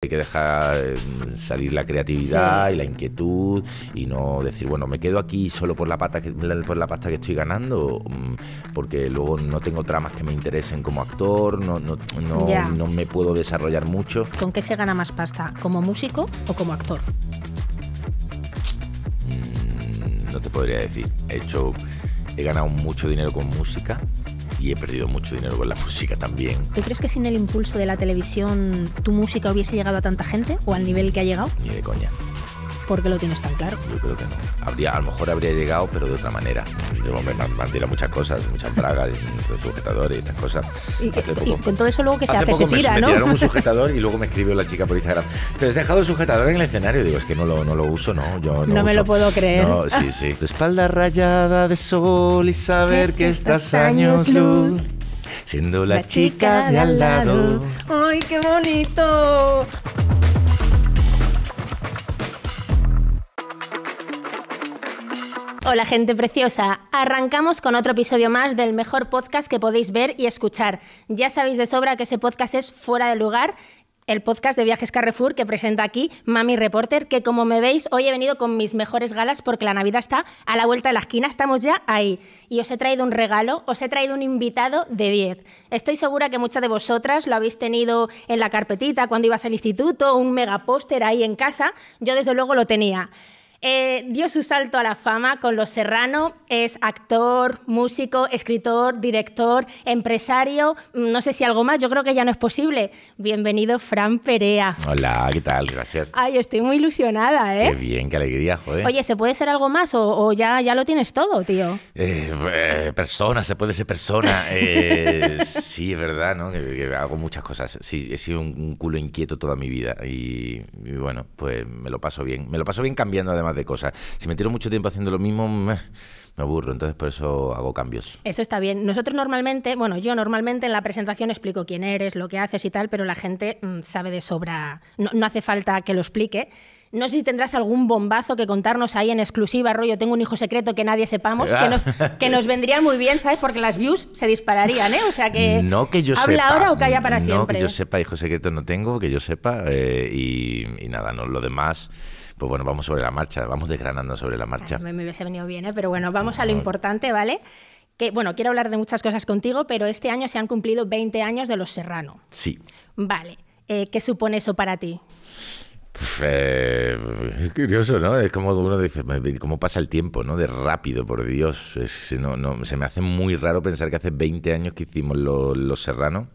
Hay que dejar em, salir la creatividad y la inquietud y no decir, bueno, me quedo aquí solo por la, que, por la pasta que estoy ganando, mm, porque luego no tengo tramas que me interesen como actor, no, no, me puedo desarrollar mucho. ¿Con qué se gana más pasta? ¿Como músico o como actor? Mm, no te podría decir. He hecho, he ganado mucho dinero con música y he perdido mucho dinero con la música también. ¿Tú crees que sin el impulso de la televisión tu música hubiese llegado a tanta gente o al nivel que ha llegado? Ni de coña. ¿Por qué lo tienes tan claro? Yo creo que no. Habría, a lo mejor habría llegado, pero de otra manera. Yo me mantiene muchas cosas, muchas bragas, de sujetadores y estas cosas. Y, con todo eso luego que se hace, se tira, me, ¿no? Me tiraron un sujetador y luego me escribió la chica por Instagram. Te has dejado el sujetador en el escenario. Digo, es que no lo, no lo uso, no. Yo no, me lo puedo creer. No, sí, sí. tu espalda rayada de sol y saber que estás años luz siendo la, chica de al lado. ¡Ay, qué bonito! Hola gente preciosa, arrancamos con otro episodio más del mejor podcast que podéis ver y escuchar. Ya sabéis de sobra que ese podcast es fuera de lugar, el podcast de Viajes Carrefour que presenta aquí Mami Reporter, que como me veis hoy he venido con mis mejores galas porque la Navidad está a la vuelta de la esquina, estamos ya ahí. Y os he traído un regalo, os he traído un invitado de 10. Estoy segura que muchas de vosotras lo habéis tenido en la carpetita cuando ibas al instituto, un mega ahí en casa, yo desde luego lo tenía. Eh, dio su salto a la fama con Los Serrano, es actor, músico, escritor, director, empresario, mm, no sé si algo más, yo creo que ya no es posible. Bienvenido, Fran Perea. Hola, ¿qué tal? Gracias. Ay, estoy muy ilusionada, ¿eh? Qué bien, qué alegría, joder. Oye, ¿se puede ser algo más o, ya, ya lo tienes todo, tío? Eh, eh, persona, se puede ser persona. sí, es verdad, ¿no? hago muchas cosas. Sí, he sido un, culo inquieto toda mi vida y bueno, pues me lo paso bien. Me lo paso bien cambiando además de cosas. Si me tiro mucho tiempo haciendo lo mismo, me, aburro, entonces por eso hago cambios. Eso está bien. Nosotros normalmente, bueno, yo normalmente en la presentación explico quién eres, lo que haces y tal, pero la gente mm, sabe de sobra, no, no hace falta que lo explique. No sé si tendrás algún bombazo que contarnos ahí en exclusiva, rollo, tengo un hijo secreto que nadie sepamos, que, nos ah. vendría muy bien, ¿sabes? Porque las views se dispararían, ¿eh? O sea que... No que yo habla ahora o calla para siempre. No que yo ¿eh? sepa, hijo secreto no tengo, que yo sepa, eh, y, y nada, no, lo demás pues bueno, vamos sobre la marcha, vamos desgranando sobre la marcha. Me, me hubiese venido bien, ¿eh? pero bueno, vamos a lo importante, ¿vale? Que, bueno, quiero hablar de muchas cosas contigo, pero este año se han cumplido 20 años de Los Serrano. Sí. Vale. Eh, ¿Qué supone eso para ti? Eh, es curioso, ¿no? Es como uno dice, ¿cómo pasa el tiempo, ¿no? De rápido, por Dios. se me hace muy raro pensar que hace 20 años que hicimos Los Serranos.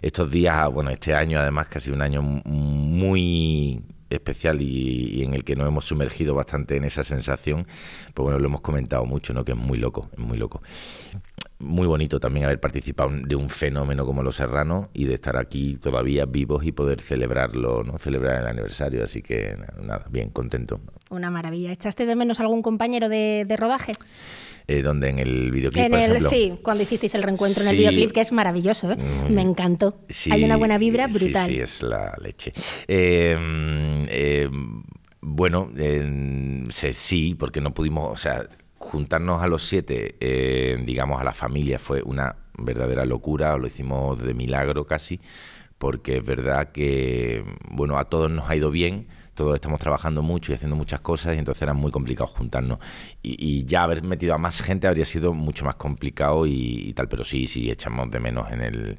Estos días, bueno, este año además, casi un año muy especial y, en el que nos hemos sumergido bastante en esa sensación, pues bueno, lo hemos comentado mucho, ¿no? Que es muy loco, es muy loco. Muy bonito también haber participado de un fenómeno como Los Serranos y de estar aquí todavía vivos y poder celebrarlo, ¿no? Celebrar el aniversario, así que nada, bien, contento. Una maravilla. ¿Echaste de menos algún compañero de, de rodaje? Eh, donde en el videoclip, Sí, cuando hicisteis el reencuentro en el videoclip, que es maravilloso, ¿eh? me encantó. Hay una buena vibra brutal. Sí, es la leche. Em, em, bueno, sí, porque no pudimos, o sea, juntarnos a los siete, eh, digamos, a la familia fue una verdadera locura, lo hicimos de milagro casi, porque es verdad que, bueno, a todos nos ha ido bien todos estamos trabajando mucho y haciendo muchas cosas y entonces era muy complicado juntarnos. Y, ya haber metido a más gente habría sido mucho más complicado y, tal, pero sí, sí, echamos de menos en el...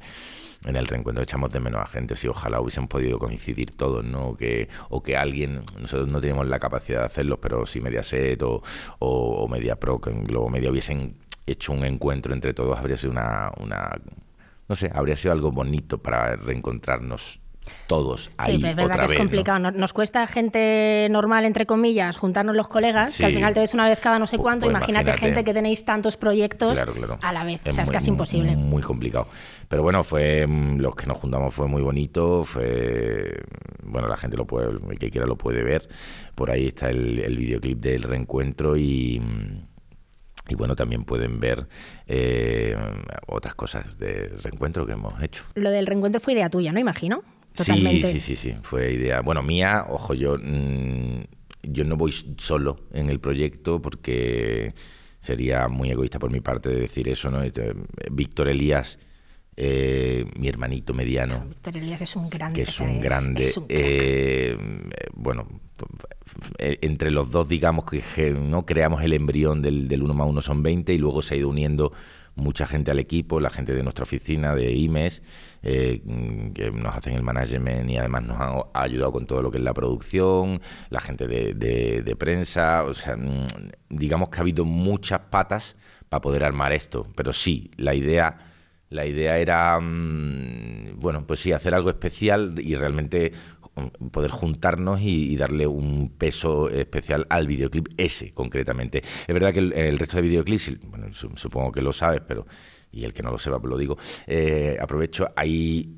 En el reencuentro echamos de menos a gente, si ojalá hubiesen podido coincidir todos, ¿no? O que, o que alguien, nosotros no tenemos la capacidad de hacerlo, pero si Mediaset o, o, o MediaPro, que en Globo Media hubiesen hecho un encuentro entre todos, habría sido una, una no sé, habría sido algo bonito para reencontrarnos todos ahí. Sí, es verdad que es complicado. Nos cuesta gente normal, entre comillas, juntarnos los colegas, que al final te ves una vez cada no sé cuánto. Pues imagínate, gente que tenéis tantos proyectos a la vez. o sea, es casi imposible. Muy complicado. Pero bueno, fue mm, los que nos juntamos fue muy bonito. bueno, la gente lo puede, el que quiera lo puede ver. Por ahí está el, videoclip del reencuentro y. Mm, y bueno, también pueden ver eh, otras cosas de reencuentro que hemos hecho. Lo del reencuentro fue idea tuya, ¿no? Imagino. Sí, sí, sí, sí, fue idea. Bueno, mía, ojo, yo, mm, yo no voy solo en el proyecto porque sería muy egoísta por mi parte de decir eso, ¿no? Este, Víctor Elías, eh, mi hermanito mediano. Víctor Elías es un grande. Que es un grande. Eh, bueno, eh, entre los dos, digamos que ¿no? creamos el embrión del, del 1 más 1 son 20 y luego se ha ido uniendo mucha gente al equipo, la gente de nuestra oficina, de IMES, eh, mm, que nos hacen el management y además nos han ayudado con todo lo que es la producción, la gente de, prensa, o sea, mm, digamos que ha habido muchas patas para poder armar esto, pero sí, la idea... La idea era, mm, bueno, pues sí, hacer algo especial y realmente poder juntarnos y, darle un peso especial al videoclip ese concretamente. Es verdad que el, resto de videoclips, supongo que lo sabes, pero y el que no lo sepa, pues lo digo, eh, aprovecho, hay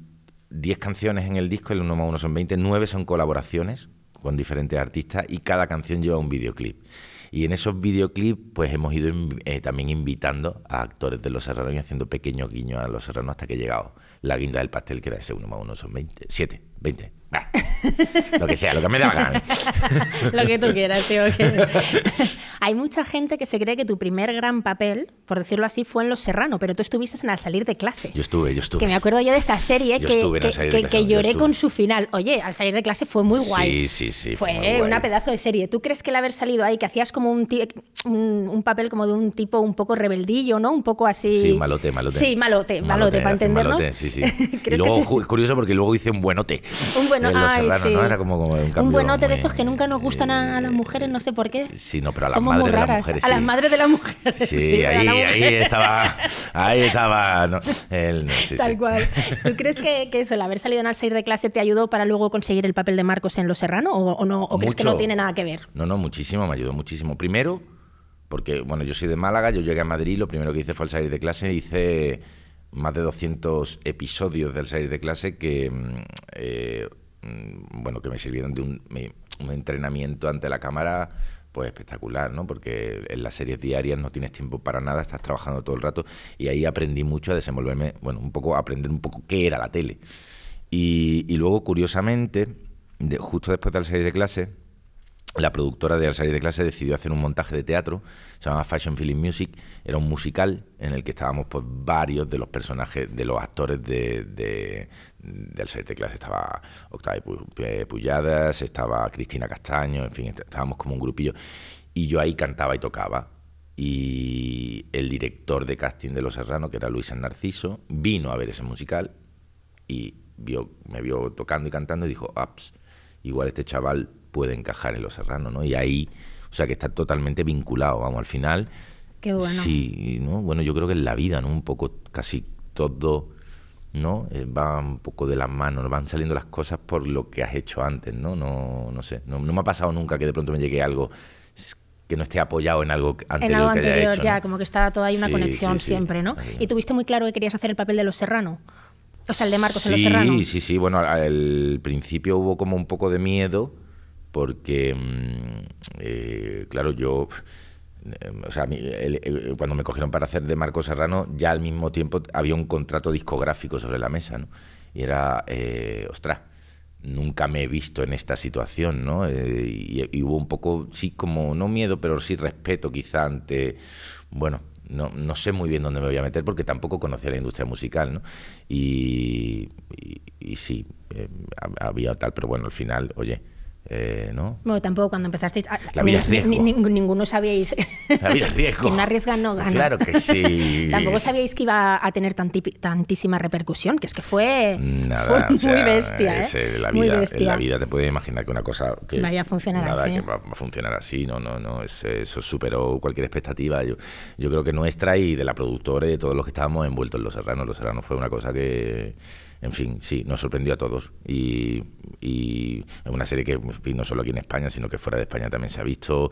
10 canciones en el disco, el 1 más 1 son 20, 9 son colaboraciones con diferentes artistas y cada canción lleva un videoclip. Y en esos videoclips, pues hemos ido eh, también invitando a actores de Los Serranos y haciendo pequeños guiños a Los Serranos hasta que llegado la guinda del pastel, que era ese uno más 1 son 20, 7, 20. lo que sea, lo que me dé la gana. lo que tú quieras, tío. Hay mucha gente que se cree que tu primer gran papel, por decirlo así, fue en Los Serrano, pero tú estuviste en Al salir de clase. Yo estuve, yo estuve. Que me acuerdo yo de esa serie que, que, lloré con su final. Oye, Al salir de clase fue muy guay. Sí, sí, sí. Fue, una pedazo de serie. ¿Tú crees que el haber salido ahí, que hacías como un, papel como de un tipo un poco rebeldillo, ¿no? Un poco así. Sí, malote, malote. Sí, malote, malote, para entendernos. Malote, sí, sí. luego, curioso porque luego hice un buenote. Un un, buenote de esos que nunca nos gustan a las eh, mujeres, no sé por qué. Sí, no, pero a las Somos madres de las mujeres. A las madres de las mujeres. Sí, ahí, estaba. Ahí estaba. Tal cual. ¿Tú crees que, eso, el haber salido en al salir de clase, te ayudó para luego conseguir el papel de Marcos en Los serrano ¿O, no, crees que no tiene nada que ver? No, no, muchísimo, me ayudó muchísimo. Primero, porque, bueno, yo soy de Málaga, yo llegué a Madrid, lo primero que hice fue al salir de clase, hice más de 200 episodios del salir de clase que mm, eh, Mm, bueno, que me sirvieron de un, entrenamiento ante la cámara pues espectacular, ¿no? Porque en las series diarias no tienes tiempo para nada, estás trabajando todo el rato y ahí aprendí mucho a desenvolverme, bueno, un poco, a aprender un poco qué era la tele. Y, luego, curiosamente, justo después de la serie de clase, la productora de Al salir de clase decidió hacer un montaje de teatro, se llama Fashion Feeling Music, era un musical en el que estábamos pues varios de los personajes, de los actores de, de, Al salir de clase, estaba Octavio Pulladas, eh, estaba Cristina Castaño, en fin, estábamos como un grupillo y yo ahí cantaba y tocaba y el director de casting de Los Serranos, que era Luis San Narciso, vino a ver ese musical y vio, me vio tocando y cantando y dijo, ups, igual este chaval puede encajar en Los Serranos, ¿no? Y ahí, o sea, que está totalmente vinculado, vamos, al final. Qué bueno. Sí, ¿no? Bueno, yo creo que en la vida, ¿no? Un poco casi todo, ¿no? Eh, va un poco de las manos, van saliendo las cosas por lo que has hecho antes, ¿no? No, no sé, no, me ha pasado nunca que de pronto me llegue algo que no esté apoyado en algo anterior que anterior, haya hecho, ya, como que está toda ahí una conexión siempre, ¿no? Y tuviste muy claro que querías hacer el papel de Los Serranos, O sea, el de Marcos en Los Serrano. Sí, sí, sí. Bueno, al principio hubo como un poco de miedo porque, mm, eh, claro, yo... Eh, o sea, cuando me cogieron para hacer de Marco Serrano, ya al mismo tiempo había un contrato discográfico sobre la mesa, ¿no? Y era, eh, ostras, nunca me he visto en esta situación, ¿no? y, hubo un poco, sí, como, no miedo, pero sí respeto quizá ante, bueno, no, sé muy bien dónde me voy a meter porque tampoco conocía la industria musical, ¿no? Y, y, sí, había tal, pero bueno, al final, oye, eh, ¿no? Bueno, tampoco cuando empezasteis. Ah, la vida es riesgo. ninguno sabíais. La vida es riesgo. Quien arriesga no gana. Claro que sí. tampoco sabíais que iba a tener tantísima repercusión, que es que fue, muy, bestia, la vida, la vida te puedes imaginar que una cosa que. Vaya a funcionar nada, que va a funcionar así. No, no, no. eso superó cualquier expectativa. Yo, yo creo que nuestra y de la productora y de todos los que estábamos envueltos en Los Serranos. Los Serranos fue una cosa que en fin, sí, nos sorprendió a todos. Y, es una serie que no solo aquí en España, sino que fuera de España también se ha visto.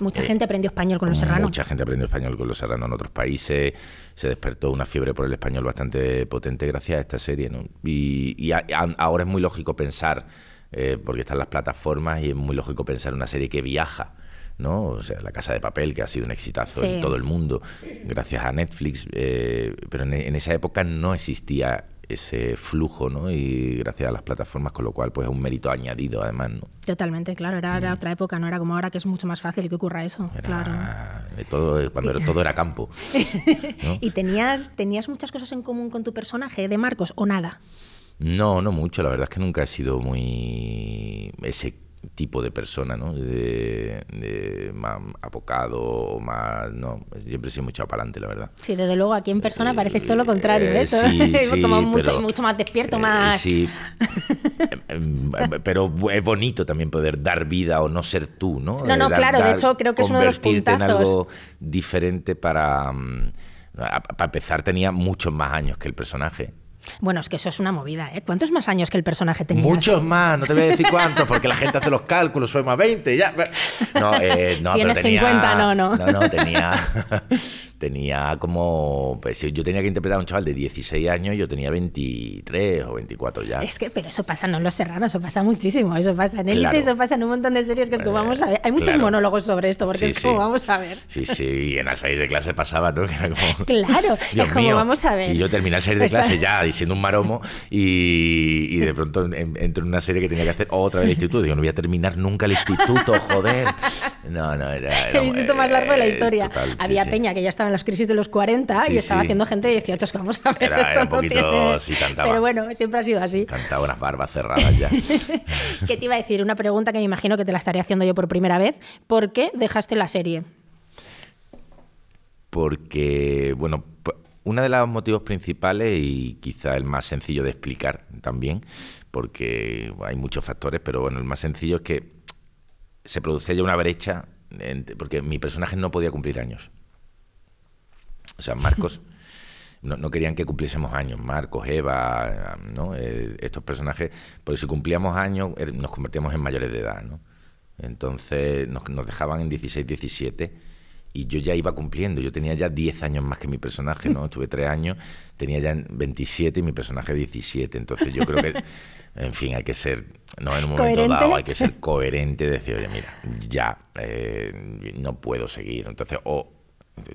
mucha eh, gente aprendió español con los serranos. Mucha gente aprendió español con los serranos en otros países. Se despertó una fiebre por el español bastante potente gracias a esta serie. Y, ahora es muy lógico pensar, eh, porque están las plataformas y es muy lógico pensar una serie que viaja. ¿no? O sea, La Casa de Papel, que ha sido un exitazo en todo el mundo, gracias a Netflix, eh, pero en esa época no existía ese flujo, ¿no? Y gracias a las plataformas, con lo cual, pues es un mérito añadido, además, ¿no? Totalmente, claro, era, mm. otra época, no era como ahora que es mucho más fácil que ocurra eso, claro. Todo, eh, cuando todo era campo. ¿Y tenías, tenías muchas cosas en común con tu personaje de Marcos o nada? No, no mucho, la verdad es que nunca he sido muy ese tipo de persona, ¿no? De, más apocado más... No, siempre he sido mucho para adelante, la verdad. Sí, desde luego, aquí en persona eh, pareces todo lo contrario, de ¿eh? eso, eh, mucho, más despierto, más... Sí, em, em, pero es bonito también poder dar vida o no ser tú, ¿no? No, no, claro, de hecho creo que es uno de los puntazos. algo diferente para... Para mm, empezar tenía muchos más años que el personaje bueno, es que eso es una movida, ¿eh? ¿Cuántos más años que el personaje tenía? Muchos más, no te voy a decir cuántos, porque la gente hace los cálculos, soy más 20, ya. No, eh, no, Tienes 50, no, no. No, no, tenía. tenía como. Pues, yo tenía que interpretar a un chaval de 16 años y yo tenía 23 o 24 ya. Es que, pero eso pasa no en Los Serranos, eso pasa muchísimo. Eso pasa en Élite, eso pasa en un montón de series que es como, eh, vamos a ver. Hay muchos monólogos sobre esto, porque es como, vamos a ver. Sí, sí, y en la salir de clase pasaba, ¿no? claro, es como, vamos a ver. Y yo terminé ser salir de pues clase ya diciendo un maromo y, de pronto entro en una serie que tenía que hacer otra vez el instituto. Digo, no voy a terminar nunca el instituto, joder. No, no, era. el instituto más largo de la eh, historia. Había Peña que ya estaba en las crisis de los 40 y estaba haciendo gente de 18, es que vamos a ver, Pero bueno, siempre ha sido así. Cantaba unas barbas cerradas ya. ¿Qué te iba a decir? Una pregunta que me imagino que te la estaré haciendo yo por primera vez. ¿Por qué dejaste la serie? Porque, bueno, uno de los motivos principales y quizá el más sencillo de explicar también, porque hay muchos factores, pero bueno, el más sencillo es que se produce ya una brecha, porque mi personaje no podía cumplir años o sea, Marcos, no, querían que cumpliésemos años, Marcos, Eva, ¿no? Eh, estos personajes, porque si cumplíamos años er, nos convertíamos en mayores de edad, ¿no? Entonces nos, dejaban en 16, 17 y yo ya iba cumpliendo, yo tenía ya 10 años más que mi personaje, ¿no? Estuve 3 años, tenía ya 27 y mi personaje 17, entonces yo creo que, en fin, hay que ser, no en un momento dado, hay que ser coherente, decir, oye, mira, ya eh, no puedo seguir, entonces o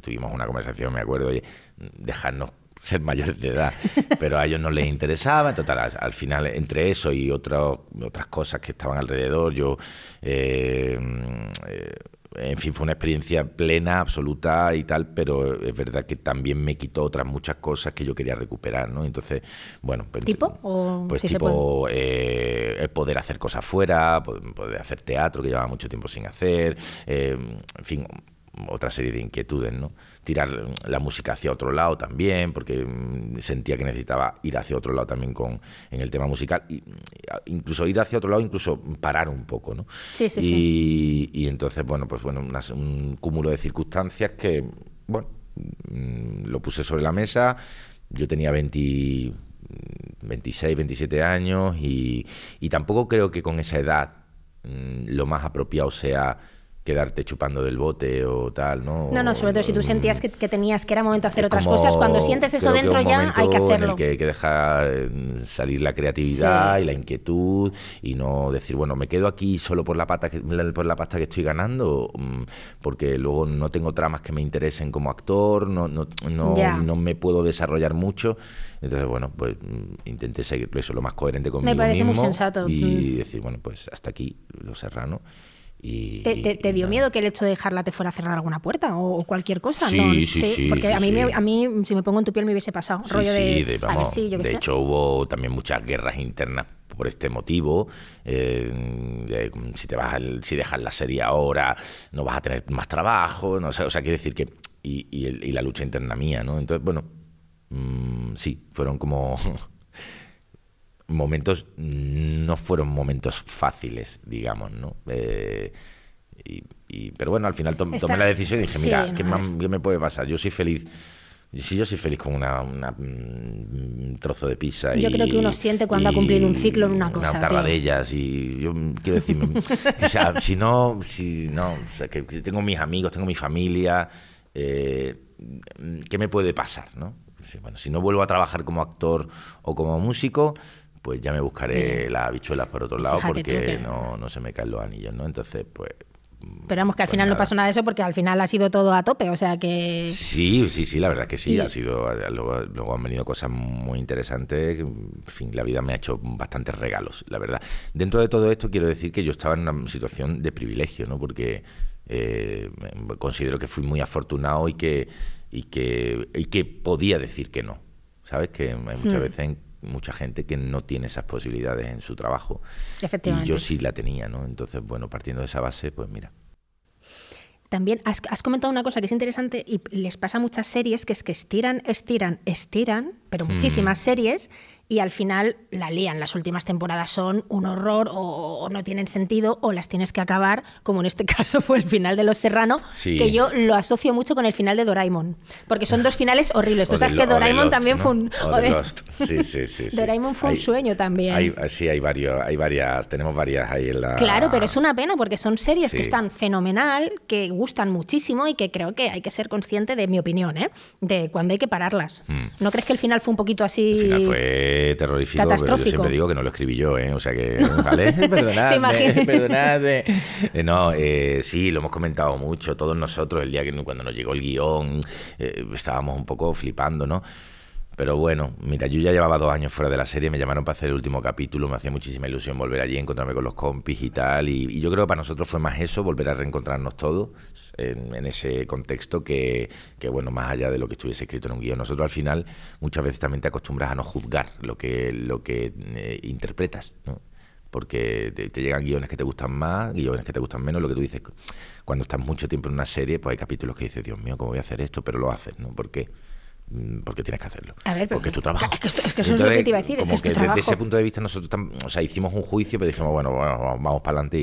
tuvimos una conversación, me acuerdo, y dejarnos ser mayores de edad, pero a ellos no les interesaba. total, al, final, entre eso y otro, otras cosas que estaban alrededor, yo. Eh, eh, en fin, fue una experiencia plena, absoluta y tal, pero es verdad que también me quitó otras muchas cosas que yo quería recuperar, ¿no? Entonces, bueno. Pues, ¿Tipo? Pues tipo eh, poder hacer cosas fuera, poder hacer teatro que llevaba mucho tiempo sin hacer, en fin, otra serie de inquietudes, ¿no? Tirar la música hacia otro lado también, porque mm, sentía que necesitaba ir hacia otro lado también con, en el tema musical, mm, incluso ir hacia otro lado, incluso parar un poco, ¿no? Sí, sí, y, sí. Y entonces, bueno, pues bueno, un cúmulo de circunstancias que, bueno, mm, lo puse sobre la mesa, yo tenía 20, 26, 27 años y, y tampoco creo que con esa edad lo más apropiado sea quedarte chupando del bote o tal, ¿no? No, no, sobre todo si tú mm. sentías que, tenías que era momento de hacer otras cosas, cuando sientes eso dentro ya hay que hacerlo. que hay que dejar em, salir la creatividad y la inquietud y no decir, bueno, me quedo aquí solo por la, pata que, por la pasta que estoy ganando, mm, porque luego no tengo tramas que me interesen como actor, no, no, no, me puedo desarrollar mucho. Entonces, bueno, pues mm, intenté seguir eso lo más coherente conmigo me parece mismo muy sensato. y decir, bueno, pues hasta aquí, Lo Serrano. ¿Te, dio miedo que el hecho de dejarla te fuera a cerrar alguna puerta o, cualquier cosa? Sí, sí, sí, Porque a, mí a mí, si me pongo en tu piel, me hubiese pasado. sí, de hecho, hubo también muchas guerras internas por este motivo. Eh, eh, si, te vas si dejas la serie ahora, no vas a tener más trabajo. No, o, sea, o sea quiere decir que. Y, la lucha interna mía, ¿no? Entonces, bueno, mm, sí, fueron como. momentos, no fueron momentos fáciles, digamos, ¿no? Eh, y, pero bueno, al final tomé la decisión y dije, mira, ¿qué, me puede pasar? Yo soy feliz. Si yo soy feliz con una, un trozo de pizza. Yo creo que uno siente cuando ha cumplido un ciclo en una cosa. Una tarra de ellas. Y yo quiero decir, si no, si no, o tengo mis amigos, tengo mi familia, eh, ¿qué me puede pasar? ¿no? Bueno, si no vuelvo a trabajar como actor o como músico, pues ya me buscaré las habichuelas por otro lado porque ¿eh? no, no se me caen los anillos, ¿no? Entonces, pues mm, Esperamos que al pues final no pasó nada de eso porque al final ha sido todo a tope, o sea que... Sí, sí, sí, la verdad que sí, ha sido... Luego, han venido cosas muy interesantes, en fin, la vida me ha hecho bastantes regalos, la verdad. Dentro de todo esto quiero decir que yo estaba en una situación de privilegio, ¿no? Porque eh, considero que fui muy afortunado y que, y que, que podía decir que no, ¿sabes? Que muchas hmm. veces mucha gente que no tiene esas posibilidades en su trabajo. Efectivamente. Y yo sí la tenía, ¿no? Entonces, bueno, partiendo de esa base, pues mira. También has, comentado una cosa que es interesante y les pasa a muchas series, que es que estiran, estiran, estiran, pero mm. muchísimas series, y al final la lían. Las últimas temporadas son un horror o, no tienen sentido o las tienes que acabar, como en este caso fue el final de Los Serrano, que yo lo asocio mucho con el final de Doraemon, porque son dos finales horribles. Tú sabes que Doraemon también fue un... de Doraemon fue un sueño también. Hay, ah, sí, hay, varios, hay varias, tenemos varias ahí en la... Claro, pero es una pena porque son series que están fenomenal, que gustan muchísimo y que creo que hay que ser consciente de mi opinión, ¿eh? de cuando hay que pararlas. Mm. ¿No crees que el final fue un poquito así... El fue terrorífico. Pero yo siempre digo que no lo escribí yo, ¿eh? O sea que, ¿vale? perdonadme, perdonadme. Eh, no, eh, sí, lo hemos comentado mucho. Todos nosotros, el día que cuando nos llegó el guión, eh, estábamos un poco flipando, ¿no? pero bueno, mira, yo ya llevaba dos años fuera de la serie, me llamaron para hacer el último capítulo, me hacía muchísima ilusión volver allí, encontrarme con los compis y tal, y, yo creo que para nosotros fue más eso, volver a reencontrarnos todos en, ese contexto que, que, bueno, más allá de lo que estuviese escrito en un guión. Nosotros al final muchas veces también te acostumbras a no juzgar lo que, lo que eh, interpretas, ¿no? porque te, llegan guiones que te gustan más, guiones que te gustan menos, lo que tú dices, cuando estás mucho tiempo en una serie, pues hay capítulos que dices, Dios mío, ¿cómo voy a hacer esto? Pero lo haces, ¿no? Porque Mm, porque tienes que hacerlo. porque es tu trabajo. Es que, eso es lo que te iba a decir. Como es que, desde ese punto de vista nosotros o sea, hicimos un juicio, pero pues dijimos, bueno, vamos para adelante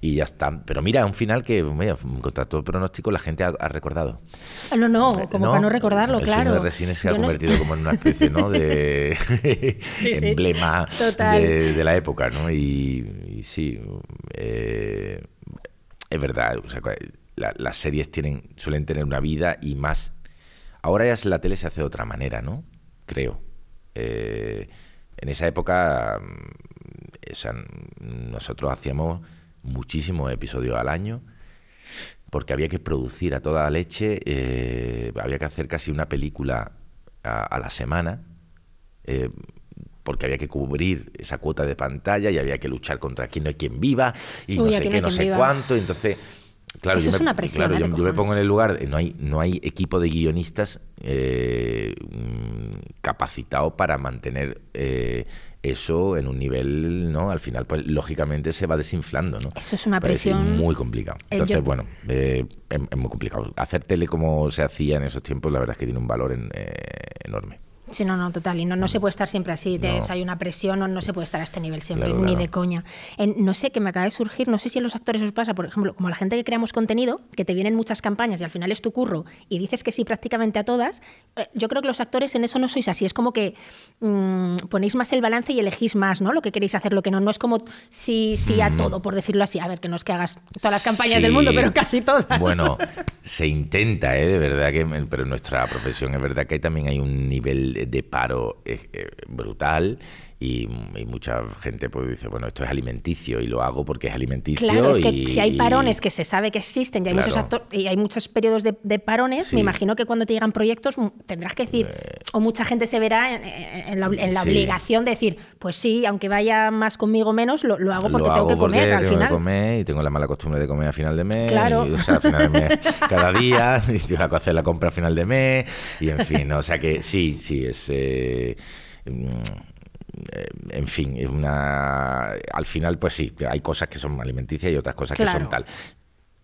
y, ya está. Pero mira, un final que, mira, contra todo pronóstico, la gente ha, recordado. Ah, no, no, eh, como para no recordarlo, claro. El de Resines se ha convertido como en una especie ¿no? de emblema de, de, la época, ¿no? Y, sí, eh, es verdad, las series tienen, suelen tener una vida y más Ahora ya la tele se hace de otra manera, ¿no? Creo. Eh, en esa época, mm, nosotros hacíamos muchísimos episodios al año porque había que producir a toda leche, eh, había que hacer casi una película a, la semana, eh, porque había que cubrir esa cuota de pantalla y había que luchar contra quien no hay quien viva y no sé qué, no, sé cuánto. Entonces, eso es una presión. Claro, yo, me pongo en el lugar, eh, no hay, no hay equipo de guionistas eh, mm, capacitado para mantener eh, eso en un nivel, ¿no? Al final, pues lógicamente se va desinflando, ¿no? Eso es una presión. muy complicado. Entonces, bueno, es, muy complicado. Hacer tele como se hacía en esos tiempos, la verdad es que tiene un valor enorme. Sí, no, no, total. Y no, no se puede estar siempre así. Hay una presión, no, no se puede estar a este nivel siempre, ni de coña. no sé, que me acaba de surgir, no sé si a los actores os pasa, por ejemplo, como la gente que creamos contenido, que te vienen muchas campañas y al final es tu curro y dices que sí prácticamente a todas, eh, yo creo que los actores en eso no sois así. Es como que mm, ponéis más el balance y elegís más, ¿no? Lo que queréis hacer, lo que no. No es como sí, sí a mm. todo, por decirlo así. A ver, que no es que hagas todas las campañas del mundo, pero casi todas. Bueno, se intenta, ¿eh? De verdad que, pero en nuestra profesión es verdad que también hay un nivel de, paro eh, eh, brutal y, mucha gente pues dice, bueno, esto es alimenticio y lo hago porque es alimenticio. Claro, es que si hay parones que se sabe que existen y hay, muchos, y hay muchos periodos de, parones, me imagino que cuando te llegan proyectos mm, tendrás que decir, eh. o mucha gente se verá en, la, obligación de decir, pues sí, aunque vaya más conmigo menos, lo, hago porque tengo que comer al final. comer y tengo la mala costumbre de comer a final de mes. Claro. cada día, y tengo que hacer la compra a final de mes, y en fin, o sea que sí, sí, es... Eh, mm, eh, en fin, es una. Al final, pues sí, hay cosas que son alimenticias y otras cosas que son tal.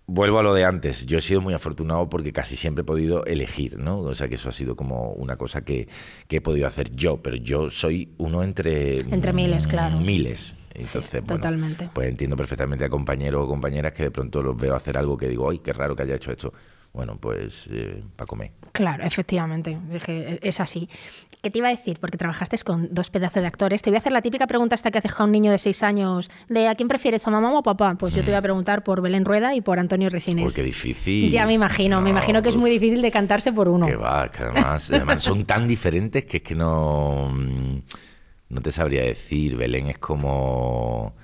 Vuelvo a lo de antes, yo he sido muy afortunado porque casi siempre he podido elegir, ¿no? O sea que eso ha sido como una cosa que, he podido hacer yo, pero yo soy uno entre... Entre miles, mm, claro. Miles. Entonces, totalmente. pues entiendo perfectamente a compañeros o compañeras que de pronto los veo hacer algo que digo, ay, qué raro que haya hecho esto bueno, pues eh, para comer. Claro, efectivamente, es, así. ¿Qué te iba a decir? Porque trabajaste con dos pedazos de actores. Te voy a hacer la típica pregunta esta que haces a un niño de seis años de ¿a quién prefieres, a mamá o a papá? Pues yo te voy a mm. preguntar por Belén Rueda y por Antonio Resines. Porque difícil. Ya me imagino, me imagino que es muy difícil de cantarse por uno. Que va, que además, además son tan diferentes que es que no, mm, no te sabría decir. Belén es como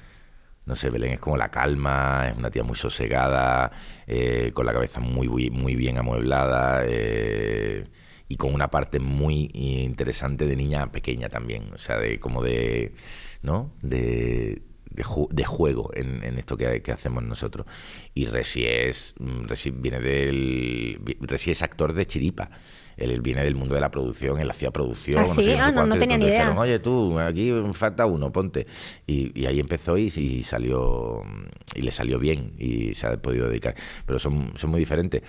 no sé, Belén es como la calma, es una tía muy sosegada, eh, con la cabeza muy, muy bien amueblada eh, y con una parte muy interesante de niña pequeña también, o sea, de como de, ¿no? De, de juego en, en esto que, hacemos nosotros. Y Resi es, mm, viene del, Resi es actor de chiripa él viene del mundo de la producción, él hacía producción, ah, ah, no no, tenía ni idea. Dijeron, oye tú, aquí falta uno, ponte. Y, ahí empezó y, salió, y le salió bien y se ha podido dedicar. Pero son, muy diferentes.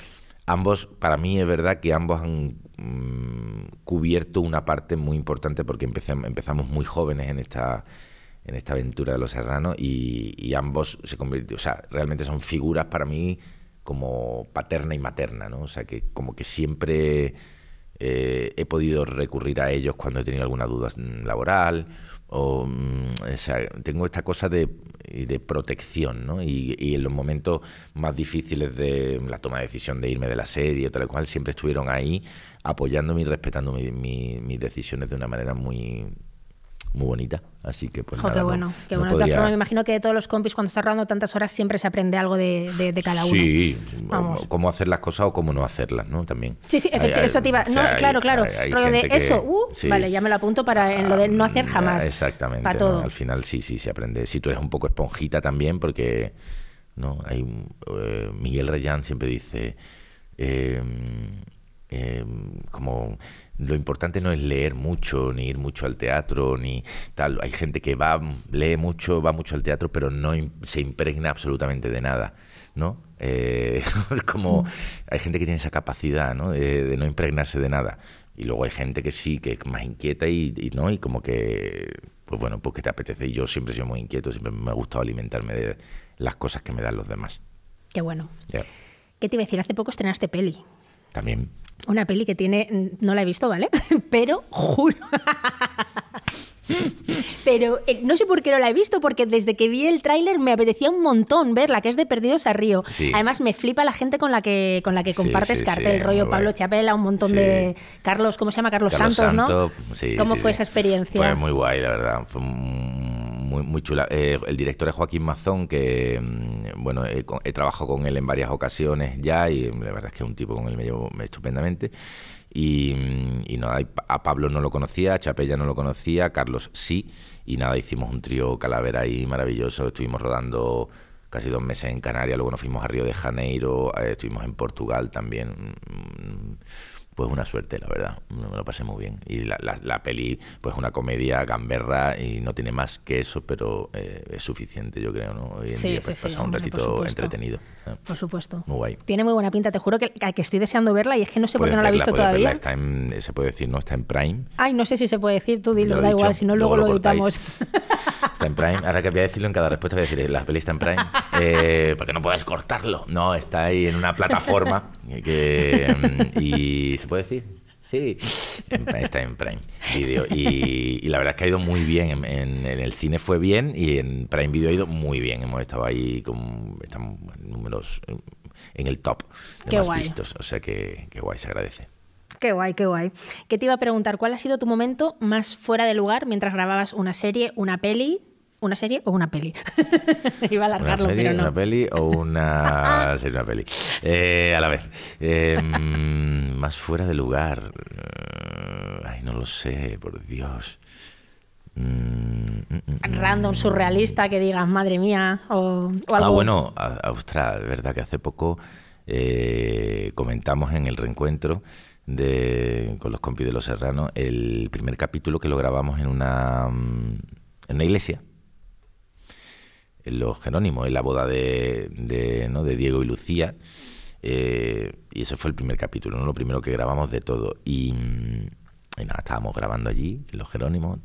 Ambos, para mí es verdad que ambos han mm, cubierto una parte muy importante porque empezamos, muy jóvenes en esta en esta aventura de los serranos y, y ambos se convirtieron, o sea, realmente son figuras para mí como paterna y materna, ¿no? O sea, que como que siempre eh, he podido recurrir a ellos cuando he tenido alguna duda laboral. O, mm, sea, tengo esta cosa de, protección, ¿no? Y, en los momentos más difíciles de la toma de decisión de irme de la serie y tal cual, siempre estuvieron ahí apoyándome y respetando mis decisiones de una manera muy, muy bonita. Así que pues... nada, bueno, De todas formas, me imagino que de todos los compis, cuando estás rodando tantas horas, siempre se aprende algo de, cada uno. Sí, cómo hacer las cosas o cómo no hacerlas, ¿no? También. Sí, sí, efectivamente, eso te iba... no, claro, claro. Hay, de eso, uh, vale, ya me lo apunto para lo de no hacer mm, jamás. Exactamente. Para todo. Al final sí, sí, se aprende. Si tú eres un poco esponjita también, porque... ¿no? Hay, eh, Miguel Rayán siempre dice... Em, em, como lo importante no es leer mucho, ni ir mucho al teatro, ni tal. Hay gente que va, lee mucho, va mucho al teatro, pero no se impregna absolutamente de nada, ¿no? Eh, como hay gente que tiene esa capacidad, ¿no? De, no impregnarse de nada. Y luego hay gente que sí, que es más inquieta y, no, y como que, pues bueno, pues que te apetece. Y yo siempre he sido muy inquieto, siempre me ha gustado alimentarme de las cosas que me dan los demás. Qué bueno. ¿Qué te iba a decir? Hace poco estrenaste peli. También. Una peli que tiene, no la he visto, ¿vale? Pero juro. Pero eh, no sé por qué no la he visto, porque desde que vi el tráiler me apetecía un montón verla, que es de Perdidos a Río. Además, me flipa la gente con la que, con la que compartes cartel, el rollo Pablo Chapela, un montón de. Carlos, ¿cómo se llama? Carlos, Santos, ¿no? ¿Cómo fue esa experiencia? Fue muy guay, la verdad. Fue muy, chula. Eh, el director es Joaquín Mazón, que mm, bueno, eh, he, trabajado con él en varias ocasiones ya y la verdad es que es un tipo con el me llevo estupendamente. Y, mm, nada, a Pablo no lo conocía, a Chapella no lo conocía, a Carlos sí. Y nada, hicimos un trío calavera ahí maravilloso. Estuvimos rodando casi dos meses en Canarias, luego nos fuimos a Río de Janeiro, eh, estuvimos en Portugal también. Mm, pues una suerte, la verdad. Me lo pasé muy bien. Y la, la, peli, pues una comedia gamberra y no tiene más que eso, pero eh, es suficiente, yo creo, ¿no? día un ratito entretenido. Por supuesto. Muy guay. Tiene muy buena pinta, te juro que, que estoy deseando verla y es que no sé por qué no la he visto todavía. se puede decir, ¿no? Está en Prime. Ay, no sé si se puede decir, tú dilo, da igual, si no luego, lo, editamos. Está en Prime. Ahora que voy a decirlo en cada respuesta, voy a decir, la peli está en Prime. Eh, porque no puedes cortarlo. No, está ahí en una plataforma que, mm, y ¿se puede decir? Sí, está en Prime Video. Y, la verdad es que ha ido muy bien. En, el cine fue bien y en Prime Video ha ido muy bien. Hemos estado ahí con números en el top de qué más guay. vistos. O sea que, que guay, se agradece. Qué guay, qué guay. ¿Qué te iba a preguntar? ¿Cuál ha sido tu momento más fuera de lugar mientras grababas una serie, una peli? una serie o una peli. Iba a alargarlo, pero no. Una peli o una serie, una peli. Eh, a la vez. Em, más fuera de lugar. Eh, ay, no lo sé, por Dios. Mm, mm, mm, Random, surrealista, que digas, madre mía, o, algo. Ah, bueno, ostras, es verdad que hace poco eh, comentamos en el reencuentro de, con los compis de Los Serranos el primer capítulo que lo grabamos en una, en una iglesia los Jerónimos, en la boda de, de, Diego y Lucía. Eh, y ese fue el primer capítulo, ¿no? lo primero que grabamos de todo. Y, mm, nada, estábamos grabando allí, los Jerónimos,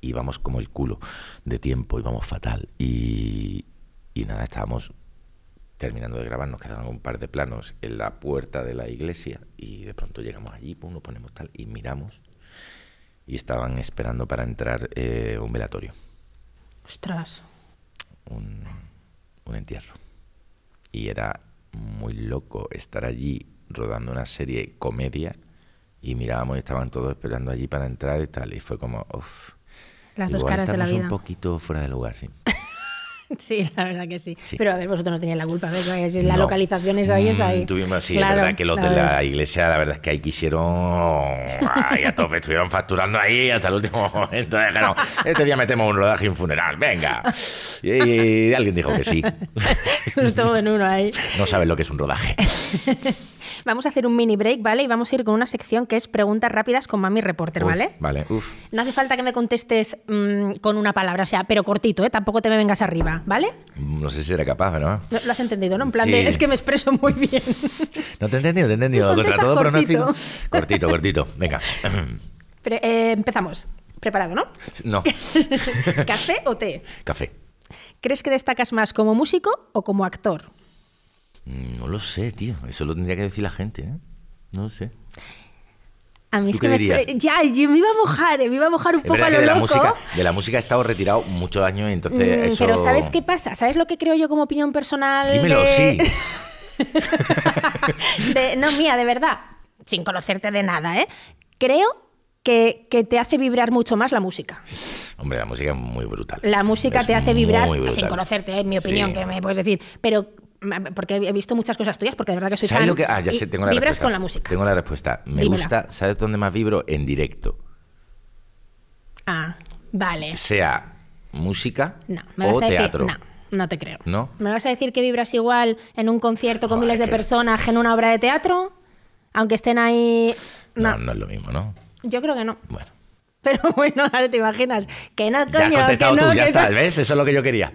y vamos como el culo de tiempo, íbamos fatal. Y, nada, estábamos terminando de grabar, nos quedaban un par de planos en la puerta de la iglesia y de pronto llegamos allí, pum, nos ponemos tal y miramos y estaban esperando para entrar eh, un velatorio. Ostras. Un, un entierro. Y era muy loco estar allí rodando una serie comedia y mirábamos y estaban todos esperando allí para entrar y tal. Y fue como, uff. Las dos caras de la vida. un poquito fuera de lugar, sí. Sí, la verdad que sí. Pero a ver, vosotros no tenéis la culpa, la localización es ahí, mm, es ahí. Tuvimos, sí, claro, verdad que los de la iglesia, la verdad es que ahí quisieron, ahí a tope, estuvieron facturando ahí hasta el último momento. este día metemos un rodaje y un funeral, venga. Y, alguien dijo que sí. Todo en uno ahí. No sabes lo que es un rodaje. Vamos a hacer un mini break, ¿vale? Y vamos a ir con una sección que es preguntas rápidas con Mami Reporter, ¿vale? vale, uf. No hace falta que me contestes mm, con una palabra, o sea, pero cortito, ¿eh? Tampoco te me vengas arriba, ¿vale? No sé si era capaz, ¿no? lo has entendido, ¿no? En plan de, es que me expreso muy bien. no te he entendido, te he entendido. todo cortito. Cortito, cortito. Venga. Eh, empezamos. ¿Preparado, no? No. ¿Café o té? Café. ¿Crees que destacas más como músico o como actor? Mm, no lo sé, tío. Eso lo tendría que decir la gente, ¿eh? No lo sé. A mí es que me Ya, yo me iba a mojar, eh, me iba a mojar un poco a lo de La música, de la música he estado retirado mucho años, entonces mm, Pero ¿sabes qué pasa? ¿Sabes lo que creo yo como opinión personal? Dímelo, sí. no, mía, de verdad. Sin conocerte de nada, ¿eh? Creo que, te hace vibrar mucho más la música. Hombre, la música es muy brutal. La música te hace vibrar, sin conocerte, es ¿eh? mi opinión, que me puedes decir. Pero porque he visto muchas cosas tuyas, porque de verdad que soy ¿Sabes Lo que, ah, la vibras con la música. Tengo la respuesta. Me gusta, ¿sabes dónde más vibro? En directo. Ah, vale. Sea música o teatro. no. No te creo. ¿No? ¿Me vas a decir que vibras igual en un concierto con miles de personas que en una obra de teatro? Aunque estén ahí. No. no, es lo mismo, ¿no? Yo creo que no. Bueno. Pero bueno, ahora te imaginas. Que no, coño. Ya contestado que no, tú, ya que está. ¿Ves? Eso es lo que yo quería.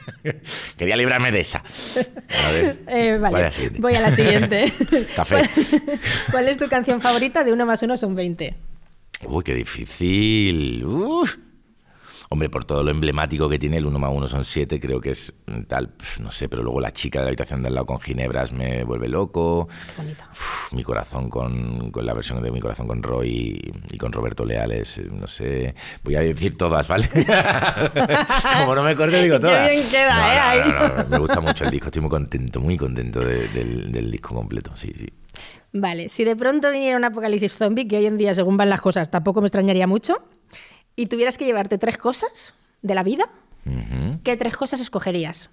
Quería librarme de esa. A ver, eh, vale, voy a la siguiente. Café. ¿Cuál, es tu canción favorita de uno más uno son 20? Uy, qué difícil. Uf. Hombre, por todo lo emblemático que tiene, el 1 más 1 son 7, creo que es mm, tal, no sé, pero luego la chica de la habitación de al lado con Ginebras me vuelve loco. mi corazón con, la versión de mi corazón con Roy y, con Roberto Leales, eh, no sé. Voy a decir todas, ¿vale? Como no me corte, digo todas. bien queda, ¿eh? me gusta mucho el disco, estoy muy contento, muy contento del, del disco completo, sí, sí. Vale, si de pronto viniera un apocalipsis zombie, que hoy en día, según van las cosas, tampoco me extrañaría mucho, y tuvieras que llevarte tres cosas de la vida, ¿qué tres cosas escogerías?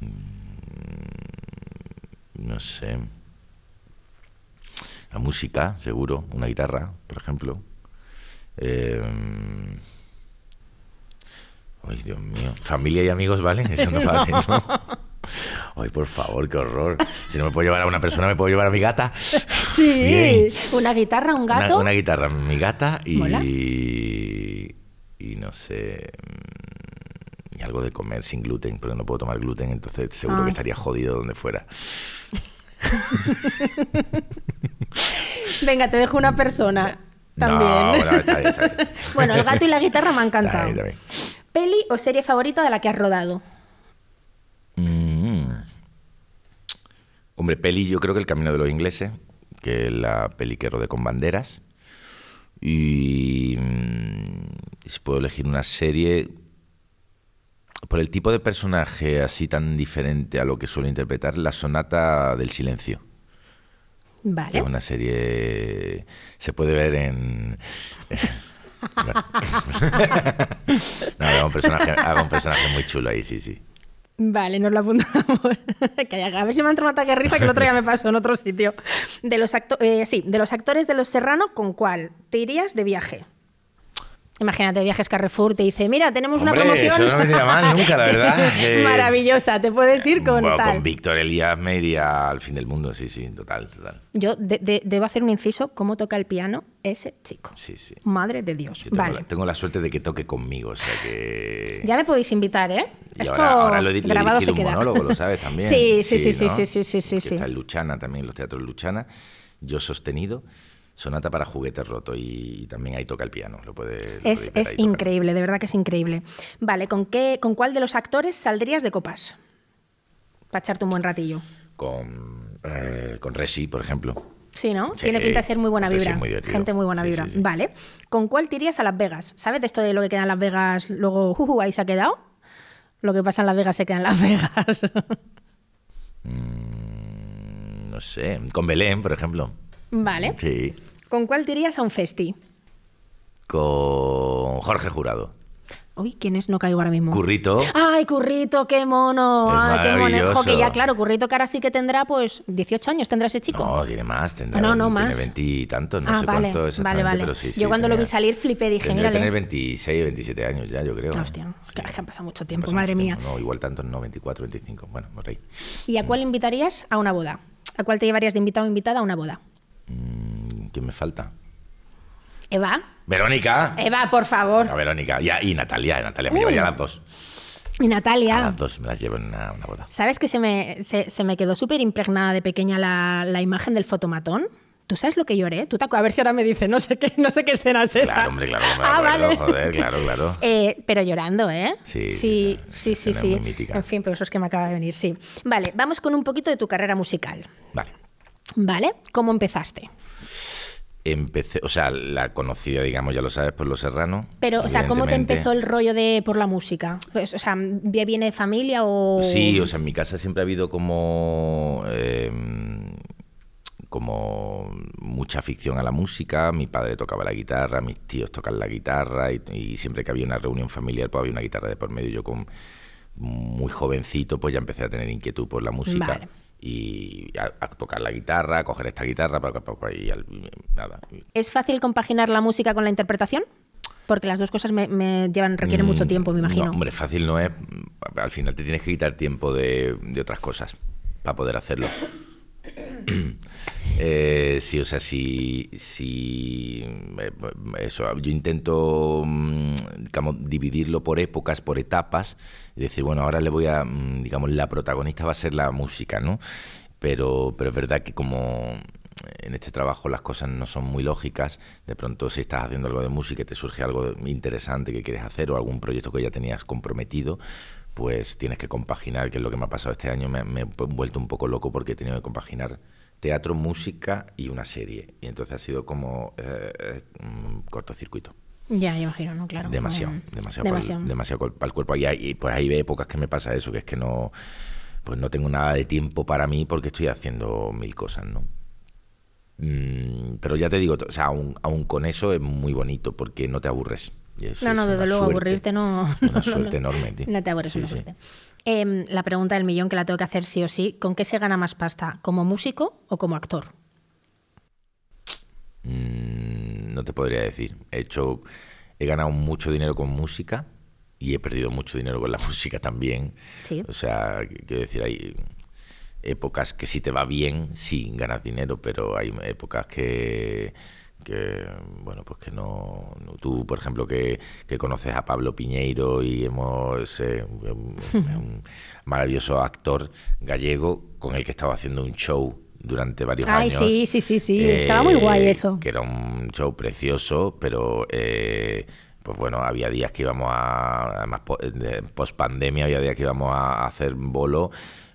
Mm, no sé. La música, seguro. Una guitarra, por ejemplo. Em, ay, Dios mío. Familia y amigos, ¿vale? Eso no vale, Ay, por favor, qué horror. Si no me puedo llevar a una persona, me puedo llevar a mi gata. Sí, una guitarra, un gato. Una, guitarra, mi gata y, no sé. Mm, y algo de comer sin gluten, pero no puedo tomar gluten, entonces seguro que ah. estaría jodido donde fuera. Venga, te dejo una persona. También. bueno, el gato y la guitarra me han encantado. ¿Peli o serie favorita de la que has rodado? Mm, Hombre, peli, yo creo que El Camino de los Ingleses, que es la peli que rodea con banderas. Mm, y, si puedo elegir una serie, por el tipo de personaje así tan diferente a lo que suelo interpretar, La Sonata del Silencio. Vale. Que es una serie. Se puede ver en. no, hago un personaje muy chulo ahí, sí, sí. Vale, nos lo apuntamos. a ver si me entra un ataque de risa que el otro ya me pasó en otro sitio. De los, eh, sí, de los actores de Los Serrano, ¿con cuál te irías de viaje? Imagínate, viajes Carrefour, te dice, mira, tenemos una promoción. Eso no me mal nunca, la verdad. Eh, Maravillosa, te puedes ir con. tal. con Víctor Elías Media al fin del mundo, sí, sí, total, total. Yo debo hacer un inciso, cómo toca el piano ese chico. Sí, sí. Madre de Dios. tengo, vale. la, tengo la suerte de que toque conmigo, o sea que. Ya me podéis invitar, ¿eh? Esto ahora, ahora lo he, grabado un queda. monólogo, lo sabes también. sí, sí, sí, sí, sí, sí, sí, sí, Está en Luchana también, los teatros Luchana, yo sostenido. Sonata para juguete roto y, también ahí toca el piano. Lo puede, es, increíble, de verdad que es increíble. Vale, ¿con, qué, ¿con cuál de los actores saldrías de copas? Para echarte un buen ratillo. Con, eh, Resi, por ejemplo. Sí, ¿no? Tiene pinta de ser muy buena vibra. Muy Gente muy buena vibra. vale. ¿Con cuál tirías a Las Vegas? ¿Sabes de esto de lo que queda en Las Vegas? Luego, juju, uh, uh, ahí se ha quedado. Lo que pasa en Las Vegas se queda en Las Vegas. Mm, no sé. Con Belén, por ejemplo. Vale. Sí. ¿Con cuál dirías a un festi? Con Jorge Jurado. Uy, ¿quién es? No caigo ahora mismo. Currito. ¡Ay, Currito, qué mono! ¡Ay, qué monejo! Que ya, claro, Currito que ahora sí que tendrá, pues, 18 años tendrá ese chico. No, tiene más, tendrá. No, no, tiene más. 20 y tanto, no ah, sé vale, cuánto exactamente, vale, vale. pero sí, Yo cuando lo vi salir flipé, dije, mira. tener 26, 27 años ya, yo creo. Hostia, es que han pasado mucho tiempo, madre mía. No, igual tanto, no, 24, 25, bueno, me reí. ¿Y a cuál invitarías a una boda? ¿A cuál te llevarías de invitado o invitada a una boda? Mm, ¿Quién me falta? Eva. Verónica. Eva, por favor. A Verónica. Y, Natalia. Eh, Natalia, me llevo uh. ya las dos. Y Natalia. las dos me las llevo en una, boda. ¿Sabes que se me, quedó súper impregnada de pequeña la, imagen del fotomatón? ¿Tú sabes lo que lloré? ¿Tú A ver si ahora me dice, no sé qué, no sé qué escena es esa. Claro, hombre, claro. ah, vale. Joder, claro, claro. Eh, pero llorando, ¿eh? Sí, sí, sí, sí, sí, En fin, pero eso es que me acaba de venir, sí. Vale, vamos con un poquito de tu carrera musical. Vale. ¿Vale? ¿Cómo empezaste? empecé, o sea, la conocía, digamos, ya lo sabes, por Los Serranos. Pero, o sea, ¿cómo te empezó el rollo de por la música? Pues, o sea, ¿viene de familia o...? Sí, o sea, en mi casa siempre ha habido como... Em, como mucha afición a la música, mi padre tocaba la guitarra, mis tíos tocan la guitarra y, siempre que había una reunión familiar pues había una guitarra de por medio. Yo con muy jovencito pues ya empecé a tener inquietud por la música. Vale y a, tocar la guitarra, a coger esta guitarra, para, nada. ¿Es fácil compaginar la música con la interpretación? Porque las dos cosas me, llevan, requieren mucho mm, tiempo, me imagino. hombre, fácil no es. Al final te tienes que quitar tiempo de otras cosas para poder hacerlo. Eh, sí, o sea, sí, eh, eso, yo intento mm, dividirlo por épocas, por etapas, y decir, bueno, ahora le voy a, mm, digamos, la protagonista va a ser la música, ¿no? Pero, pero es verdad que como en este trabajo las cosas no son muy lógicas, de pronto si estás haciendo algo de música y te surge algo interesante que quieres hacer o algún proyecto que ya tenías comprometido, pues tienes que compaginar, que es lo que me ha pasado este año, me, he vuelto un poco loco porque he tenido que compaginar teatro, música y una serie. Y entonces ha sido como eh, eh, un cortocircuito. Ya, imagino, ¿no? Claro. Demasiado, demasiado, demasiado. Para, el, cuerpo. Y, hay, pues hay épocas que me pasa eso, que es que no, pues no tengo nada de tiempo para mí porque estoy haciendo mil cosas, ¿no? Mm, pero ya te digo, o sea, aún con eso es muy bonito porque no te aburres no, no, desde luego, aburrirte no. Una suerte enorme, tío. No te aburres una suerte. Em, la pregunta del millón que la tengo que hacer sí o sí: ¿con qué se gana más pasta? ¿Como músico o como actor? Mm, no te podría decir. He hecho. He ganado mucho dinero con música y he perdido mucho dinero con la música también. Sí. O sea, quiero decir, hay épocas que si te va bien, sí ganas dinero, pero hay épocas que que bueno pues que no, tú por ejemplo que, conoces a Pablo Piñeiro y hemos un maravilloso actor gallego con el que estaba haciendo un show durante varios años. Ay, sí, sí, sí, sí. estaba muy eh, guay eso. Que era un show precioso, pero eh, pues bueno, había días que íbamos a, además eh, post pandemia, había días que íbamos a hacer bolo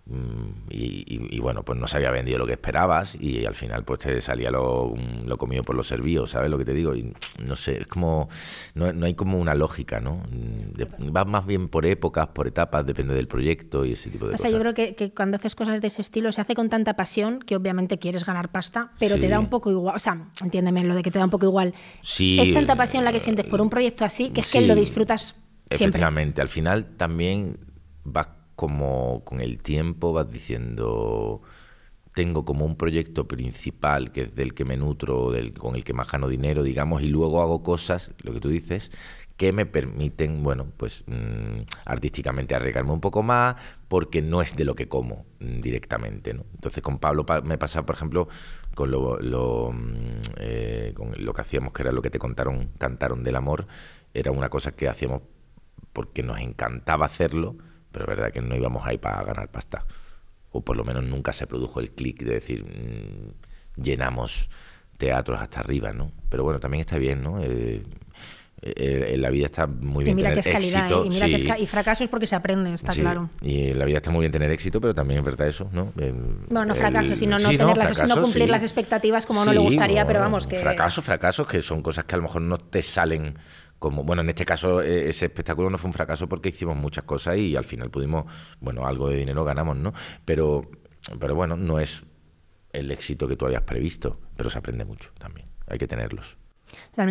Mm, y, bueno, pues no se había vendido lo que esperabas y al final pues te salía lo, comido por los servíos ¿sabes lo que te digo? Y no sé, es como, no, hay como una lógica, ¿no? Mm, vas más bien por épocas, por etapas, depende del proyecto y ese tipo de cosas. O sea, yo creo que, cuando haces cosas de ese estilo se hace con tanta pasión que obviamente quieres ganar pasta, pero te da un poco igual, o sea, entiéndeme lo de que te da un poco igual. es tanta eh, pasión la que sientes por un proyecto así que es que lo disfrutas. Siempre. Efectivamente, al final también vas como con el tiempo vas diciendo, tengo como un proyecto principal que es del que me nutro, del, con el que más gano dinero, digamos, y luego hago cosas, lo que tú dices, que me permiten, bueno, pues mm, artísticamente arreglarme un poco más, porque no es de lo que como mm, directamente, ¿no? Entonces con Pablo me pasa, por ejemplo, con lo, mm, eh, con lo que hacíamos, que era lo que te contaron, cantaron del amor, era una cosa que hacíamos porque nos encantaba hacerlo, pero es verdad que no íbamos ahí para ganar pasta. O por lo menos nunca se produjo el clic de decir, mm, llenamos teatros hasta arriba, ¿no? Pero bueno, también está bien, ¿no? Eh, eh, eh, la vida está muy bien y éxito. Y, mira que y porque se aprende, está claro. Y la vida está muy bien tener éxito, pero también es verdad eso, ¿no? bueno, no fracaso, sino no, cumplir las expectativas como no le gustaría, pero vamos que... Fracaso, fracasos, que son cosas que a lo mejor no te salen bueno, en este caso e, ese espectáculo no fue un fracaso porque hicimos muchas cosas y al final pudimos, bueno, algo de dinero ganamos, ¿no? Pero, pero bueno, no es el éxito que tú habías previsto, pero se aprende mucho también, hay que tenerlos.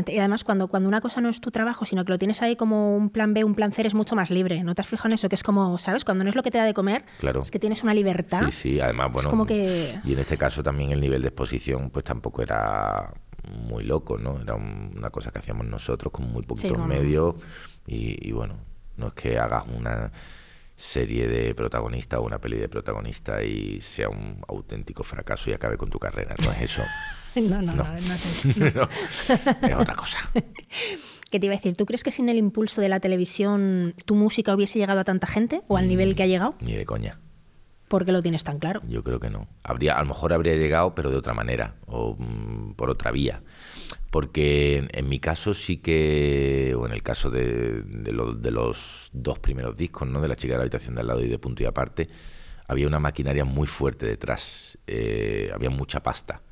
Y además, cuando, cuando una cosa no es tu trabajo, sino que lo tienes ahí como un plan B, un plan C, es mucho más libre. ¿No te has fijado en eso? Que es como, ¿sabes? Cuando no es lo que te da de comer, es que tienes una libertad. Sí, sí, además, bueno. como que... Y en este caso también el nivel de exposición, pues tampoco era muy loco, ¿no? Era una cosa que hacíamos nosotros con muy poquitos medio medios y, bueno, no es que hagas una serie de protagonista o una peli de protagonista y sea un auténtico fracaso y acabe con tu carrera, no es eso. no, no, no, es eso. es otra cosa. ¿Qué te iba a decir? ¿Tú crees que sin el impulso de la televisión tu música hubiese llegado a tanta gente o al mm, nivel que ha llegado? Ni de coña. ¿Por qué lo tienes tan claro. Yo creo que no. Habría, a lo mejor habría llegado, pero de otra manera o mm, por otra vía. Porque en, mi caso sí que, o en el caso de, los dos primeros discos, ¿no? de La chica de la habitación de al lado y de punto y aparte, había una maquinaria muy fuerte detrás, eh, había mucha pasta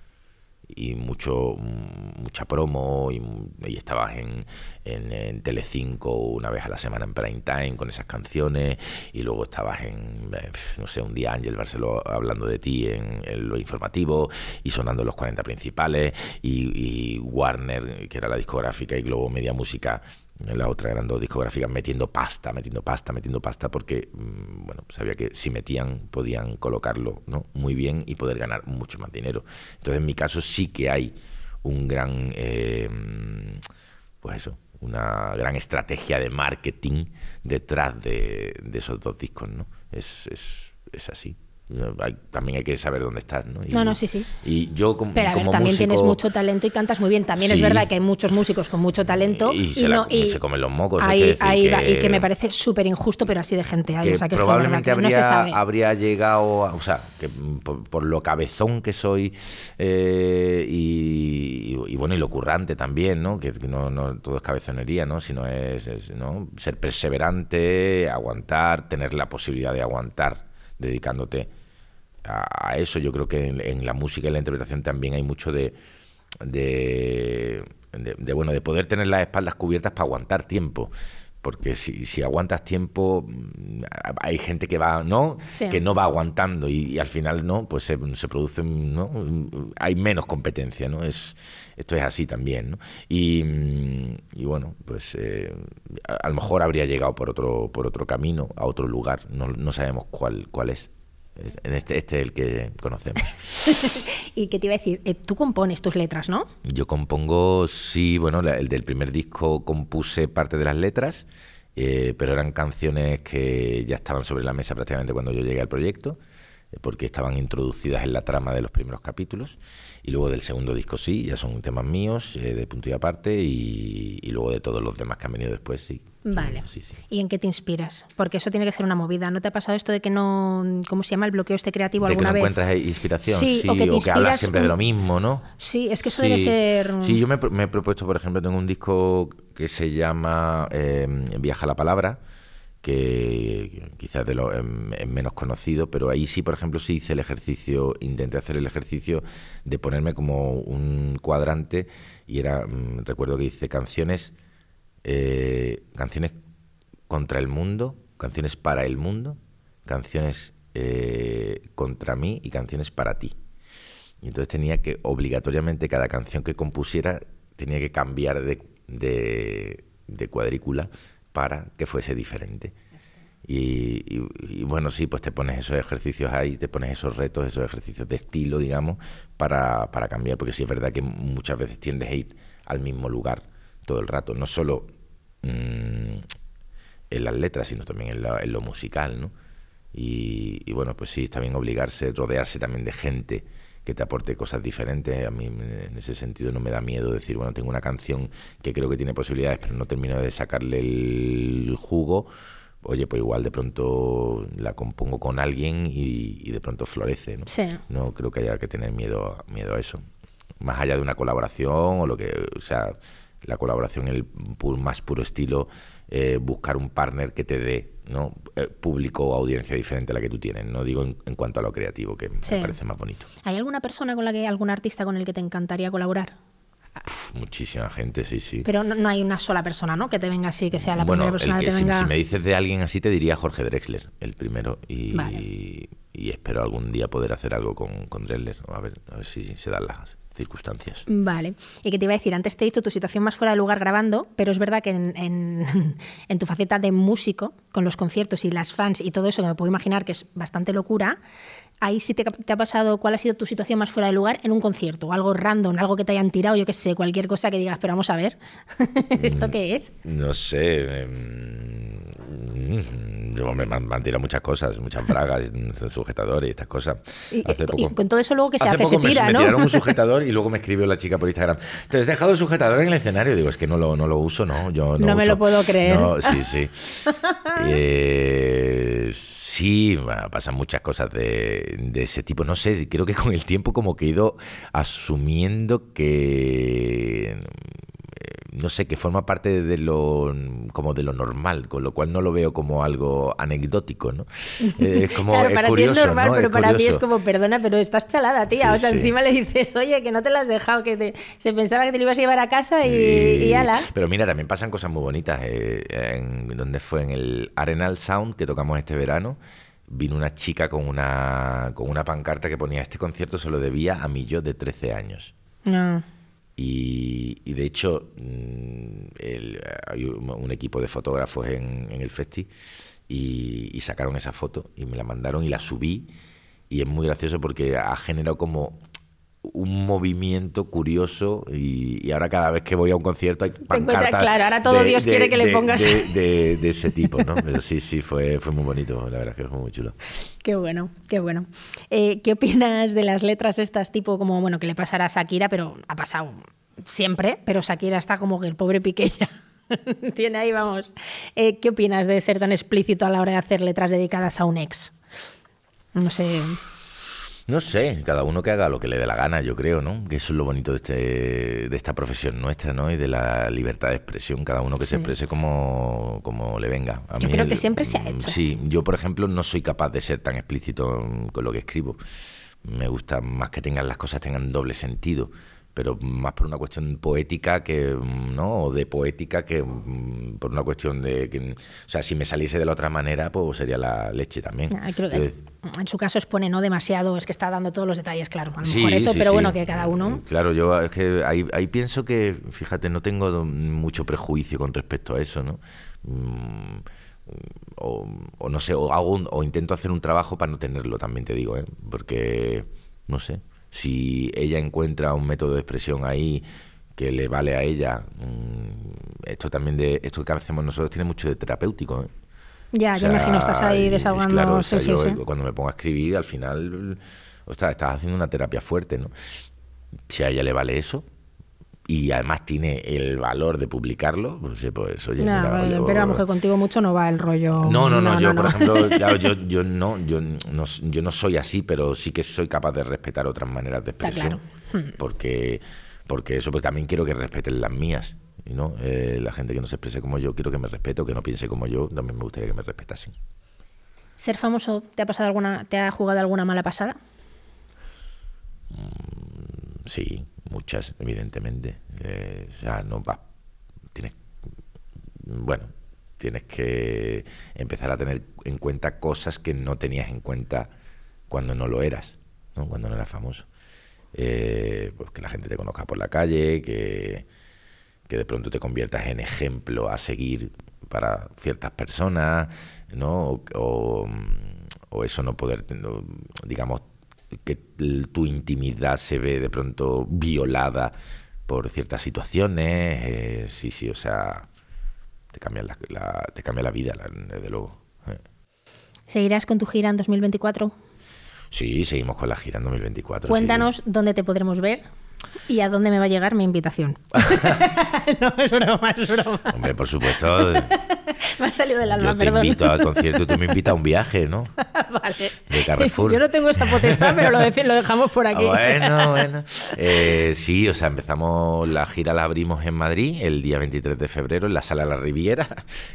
y mucho mm, mucha promo y, mm, estabas en, en, Telecinco una vez a la semana en prime time con esas canciones y luego estabas en eh, no sé un día Ángel Barceló hablando de ti en, lo informativo y sonando los 40 principales y, y Warner que era la discográfica y Globo Media Música la otra gran dos discográficas metiendo pasta, metiendo pasta, metiendo pasta, porque mm, bueno, sabía que si metían podían colocarlo ¿no? muy bien y poder ganar mucho más dinero. Entonces en mi caso sí que hay un gran, eh, pues eso, una gran estrategia de marketing detrás de, de esos dos discos, ¿no? Es, es, es así también hay que saber dónde estás, ¿no? no, sí, sí. Y yo Pero a también tienes mucho talento y cantas muy bien. También es verdad que hay muchos músicos con mucho talento y, se, comen los mocos. Ahí, y que me parece súper injusto, pero así de gente hay. probablemente habría, habría llegado, o sea, que por, lo cabezón que soy eh, y, bueno, y lo currante también, ¿no? Que no, todo es cabezonería, ¿no? Sino es, ser perseverante, aguantar, tener la posibilidad de aguantar dedicándote a, eso. Yo creo que en, la música y la interpretación también hay mucho de, de, bueno, de poder tener las espaldas cubiertas para aguantar tiempo porque si, aguantas tiempo, mm, hay gente que va, ¿no? Que no va aguantando y, al final, ¿no? Pues se, produce, ¿no? Hay menos competencia, ¿no? Es, esto es así también, mm, Y, bueno, pues eh, a, lo mejor habría llegado por otro, por otro camino, a otro lugar, no, no sabemos cuál, cuál es este, este es el que conocemos. y que te iba a decir, eh, tú compones tus letras, ¿no? Yo compongo, sí, bueno, el del primer disco compuse parte de las letras, eh, pero eran canciones que ya estaban sobre la mesa prácticamente cuando yo llegué al proyecto. Eh, porque estaban introducidas en la trama de los primeros capítulos, y luego del segundo disco sí, ya son temas míos, eh, de punto y aparte, y, luego de todos los demás que han venido después, sí. Vale. ¿Y en qué te inspiras? Porque eso tiene que ser una movida. ¿No te ha pasado esto de que no, ¿cómo se llama? El bloqueo este creativo de alguna que no encuentras eh, inspiración, sí, o que, hablas siempre de lo mismo, ¿no? Sí, es que eso debe ser... Sí, yo me, he propuesto, por ejemplo, tengo un disco que se llama Viaja la Palabra, que quizás de lo, em, es menos conocido, pero ahí sí, por ejemplo, sí hice el ejercicio, intenté hacer el ejercicio de ponerme como un cuadrante y era, mm, recuerdo que hice canciones, eh, canciones contra el mundo, canciones para el mundo, canciones eh, contra mí y canciones para ti. Y entonces tenía que obligatoriamente cada canción que compusiera tenía que cambiar de, de, de cuadrícula para que fuese diferente. Y, bueno, sí, pues te pones esos ejercicios ahí, te pones esos retos, esos ejercicios de estilo, digamos, para, cambiar, porque sí es verdad que muchas veces tiendes a ir al mismo lugar todo el rato, no solo mm, en las letras, sino también en, lo musical, ¿no? Y, y, bueno, pues sí, está bien obligarse, rodearse también de gente que te aporte cosas diferentes. A mí en ese sentido no me da miedo decir, bueno, tengo una canción que creo que tiene posibilidades, pero no termino de sacarle el jugo. Oye, pues igual de pronto la compongo con alguien y, de pronto florece, ¿no? No creo que haya que tener miedo, miedo a eso. Más allá de una colaboración o lo que, o sea, la colaboración en el más puro estilo, eh, buscar un partner que te dé ¿no? Eh, público o audiencia diferente a la que tú tienes. No digo en, cuanto a lo creativo, que me parece más bonito. ¿Hay alguna persona con la que, algún artista con el que te encantaría colaborar? muchísima gente, sí, sí. Pero no, hay una sola persona, ¿no? Que te venga así, que sea la primera persona que, si, si, me dices de alguien así, te diría Jorge Drexler, el primero. Y, espero algún día poder hacer algo con, Drexler. A ver, a ver si se dan las circunstancias. Vale. Y que te iba a decir, antes te he dicho tu situación más fuera de lugar grabando, pero es verdad que en, tu faceta de músico, con los conciertos y las fans y todo eso, que me puedo imaginar que es bastante locura, ahí sí te, ha pasado cuál ha sido tu situación más fuera de lugar en un concierto, algo random, algo que te hayan tirado, yo qué sé, cualquier cosa que digas, pero vamos a ver, ¿esto mm, qué es? No sé, em, Mm, yo me han tirado muchas cosas, muchas bragas, sujetadores y estas cosas. Eh, con todo eso luego que se hace, se tira, ¿no? Me tiraron un sujetador y luego me escribió la chica por Instagram. ¿Te has dejado el sujetador en el escenario? Digo, es que no lo, no lo uso, no. no, me lo puedo creer. No, sí, sí. Eh, sí, pasan muchas cosas de, de, ese tipo. No sé, creo que con el tiempo como que he ido asumiendo que no sé, que forma parte de lo, como de lo normal, con lo cual no lo veo como algo anecdótico, ¿no? Eh, es como, curioso, ti es normal, pero para ti es como, perdona, pero estás chalada, tía. o sea, encima le dices, oye, que no te lo has dejado, que se pensaba que te lo ibas a llevar a casa y, eh, ala. Pero mira, también pasan cosas muy bonitas. Eh, donde fue en el Arenal Sound que tocamos este verano, vino una chica con una, con una pancarta que ponía, este concierto se lo debía a mi yo de 13 años. No. Y, de hecho, mm, hay un, equipo de fotógrafos en, el festi y, y, sacaron esa foto y me la mandaron y la subí. Y es muy gracioso porque ha generado como un movimiento curioso y, ahora cada vez que voy a un concierto hay pancartas todo de, Dios quiere que le pongas de, ese tipo no pero sí sí fue fue muy bonito la verdad que fue muy chulo qué bueno qué bueno eh, qué opinas de las letras estas tipo como bueno que le pasará a Shakira pero ha pasado siempre pero Shakira está como que el pobre ya tiene ahí vamos eh, qué opinas de ser tan explícito a la hora de hacer letras dedicadas a un ex no sé no sé, cada uno que haga lo que le dé la gana, yo creo, ¿no? Que eso es lo bonito de, este, de esta profesión nuestra, ¿no? Y de la libertad de expresión, cada uno que se exprese como, como le venga. yo creo que siempre se ha mm, hecho. Sí, yo, por ejemplo, no soy capaz de ser tan explícito mm, con lo que escribo. Me gusta más que tengan las cosas tengan doble sentido pero más por una cuestión poética que, ¿no? O de poética que mm, por una cuestión de... Que, o sea, si me saliese de la otra manera, pues sería la leche también. Ah, en su caso expone no demasiado, es que está dando todos los detalles, claro. A lo mejor eso, pero bueno, que cada uno... Eh, claro, yo es que ahí, ahí pienso que, fíjate, no tengo mucho prejuicio con respecto a eso, ¿no? Mm, o, no sé, o, hago o intento hacer un trabajo para no tenerlo, también te digo, ¿eh? Porque, no sé si ella encuentra un método de expresión ahí que le vale a ella, mm, esto también de esto que hacemos nosotros tiene mucho de terapéutico. ¿eh? Ya, yo imagino, estás ahí desahogando. cuando me pongo a escribir, al final, ostras, estás haciendo una terapia fuerte, ¿no? Si a ella le vale eso, y además tiene el valor de publicarlo, pues, pues oye, pero a lo contigo mucho no va el rollo. No, no, no, yo no, por ejemplo, yo, no, soy así, pero sí que soy capaz de respetar otras maneras de expresión. Hmm. Porque, porque eso, pues también quiero que respeten las mías. ¿no? Eh, la gente que no se exprese como yo, quiero que me respete, o que no piense como yo, también me gustaría que me así ¿Ser famoso te ha pasado alguna, te ha jugado alguna mala pasada? Mm, sí, muchas, evidentemente. Eh, o sea, no vas, tienes, bueno, tienes que empezar a tener en cuenta cosas que no tenías en cuenta cuando no lo eras, cuando no eras famoso. Eh, pues que la gente te conozca por la calle, que, que de pronto te conviertas en ejemplo a seguir para ciertas personas, ¿no? O, o eso no poder, digamos, que tu intimidad se ve de pronto violada por ciertas situaciones. Eh, sí, sí, o sea, te cambia la, te cambia la vida, desde luego. Eh. ¿Seguirás con tu gira en 2024? Sí, seguimos con la gira en 2024. Cuéntanos dónde te podremos ver. ¿Y a dónde me va a llegar mi invitación? no, es broma, es broma. Hombre, por supuesto. Eh. me ha salido del alma, yo te invito al concierto, tú me invitas a un viaje, ¿no? vale. De Carrefour. Yo no tengo esa potestad, pero lo, lo dejamos por aquí. Bueno, bueno. Eh, sí, o sea, empezamos la gira, la abrimos en Madrid el día 23 de febrero en la Sala La Riviera,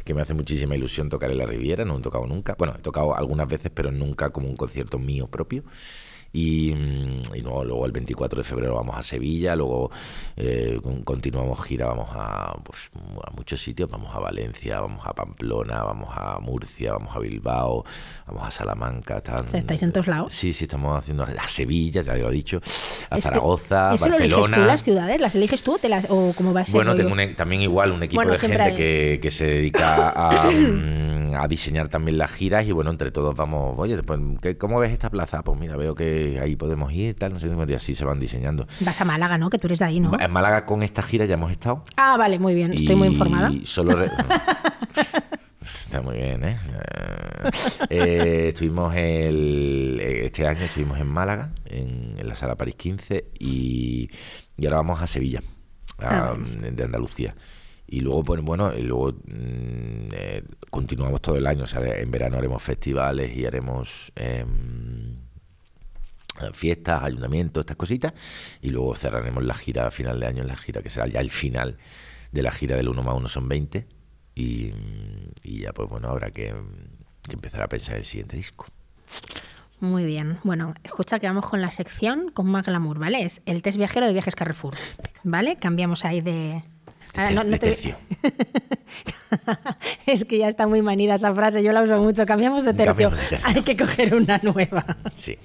que me hace muchísima ilusión tocar en La Riviera, no he tocado nunca. Bueno, he tocado algunas veces, pero nunca como un concierto mío propio. Mm, y, luego el 24 de febrero vamos a Sevilla, luego eh, continuamos gira, vamos pues, a, muchos sitios, vamos a Valencia, vamos a Pamplona, vamos a Murcia, vamos a Bilbao, vamos a Salamanca. estáis en todos eh, lados? Sí, sí, estamos haciendo a Sevilla, ya lo he dicho, a Zaragoza, eso Barcelona. Lo eliges tú, las ciudades? ¿Las eliges tú o cómo va a ser? Bueno, tengo e, también igual un equipo de gente que, se dedica mm, a... diseñar también las giras y bueno, entre todos vamos, oye, pues, ¿cómo ves esta plaza? Pues mira, veo que eh, ahí podemos ir, y tal, no sé, y así se van diseñando. Vas a Málaga, ¿no? Que tú eres de ahí, ¿no? En Málaga con esta gira ya hemos estado. Ah, vale, muy bien, estoy muy informada. solo... Está muy bien, ¿eh? eh estuvimos el, eh, este año estuvimos en Málaga, en, la sala París 15, y, y ahora vamos a Sevilla, ah, de Andalucía. Y luego, pues, bueno, y luego mm, continuamos todo el año. O sea, en verano haremos festivales y haremos em, eh, fiestas, ayuntamientos, estas cositas, y luego cerraremos la gira a final de año, la gira que será ya el final de la gira del 1 más 1 son 20, y, ya pues bueno, habrá que, empezar a pensar el siguiente disco. Muy bien. Bueno, escucha que vamos con la sección con más glamour, ¿vale? Es el test viajero de Viajes Carrefour, ¿vale? Cambiamos ahí de... tercio. es que ya está muy manida esa frase, yo la uso mucho. Cambiamos de Cambiamos de tercio. Hay que coger una nueva. Sí.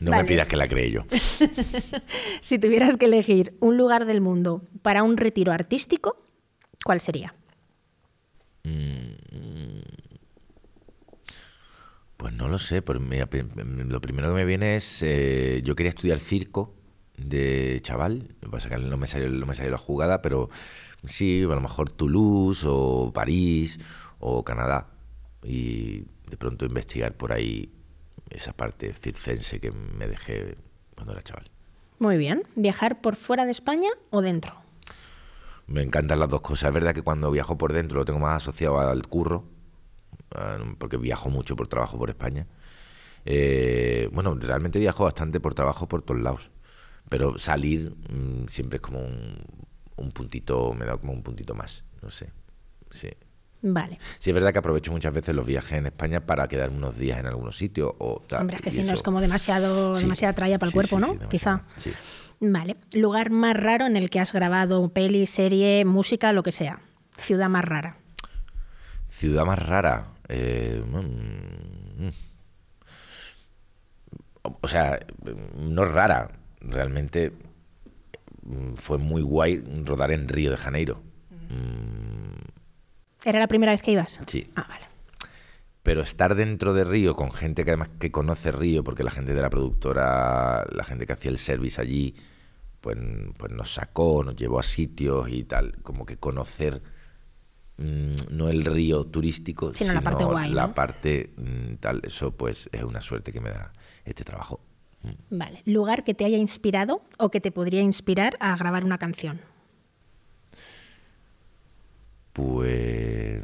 No me pidas que la cree yo. si tuvieras que elegir un lugar del mundo para un retiro artístico, ¿cuál sería? Mm, pues no lo sé. lo primero que me viene es. Eh, yo quería estudiar circo de chaval. no me no me salió la jugada, pero sí, a lo mejor Toulouse o París o Canadá. Y de pronto investigar por ahí esa parte circense que me dejé cuando era chaval. Muy bien. ¿Viajar por fuera de España o dentro? Me encantan las dos cosas. Es verdad que cuando viajo por dentro lo tengo más asociado al curro, porque viajo mucho por trabajo por España. Eh, bueno, realmente viajo bastante por trabajo por todos lados, pero salir mm, siempre es como un, un puntito, me da como un puntito más, no sé. Sí. Vale. Sí, es verdad que aprovecho muchas veces los viajes en España para quedar unos días en algunos sitio O Hombre, es que si no es como demasiado, demasiada traya para el cuerpo, ¿no? Quizá. Vale. Lugar más raro en el que has grabado peli, serie, música, lo que sea. Ciudad más rara. Ciudad más rara. Eh, mm, mm. o sea, mm, no rara. Realmente fue muy guay rodar en Río de Janeiro. ¿Era la primera vez que ibas? Sí. Ah, vale. Pero estar dentro de Río con gente que además que conoce Río, porque la gente de la productora, la gente que hacía el service allí, pues, pues nos sacó, nos llevó a sitios y tal. Como que conocer mm, no el río turístico, sino, la parte guay. La parte mm, tal, eso pues es una suerte que me da este trabajo. Mm. Vale. ¿Lugar que te haya inspirado o que te podría inspirar a grabar una canción? pues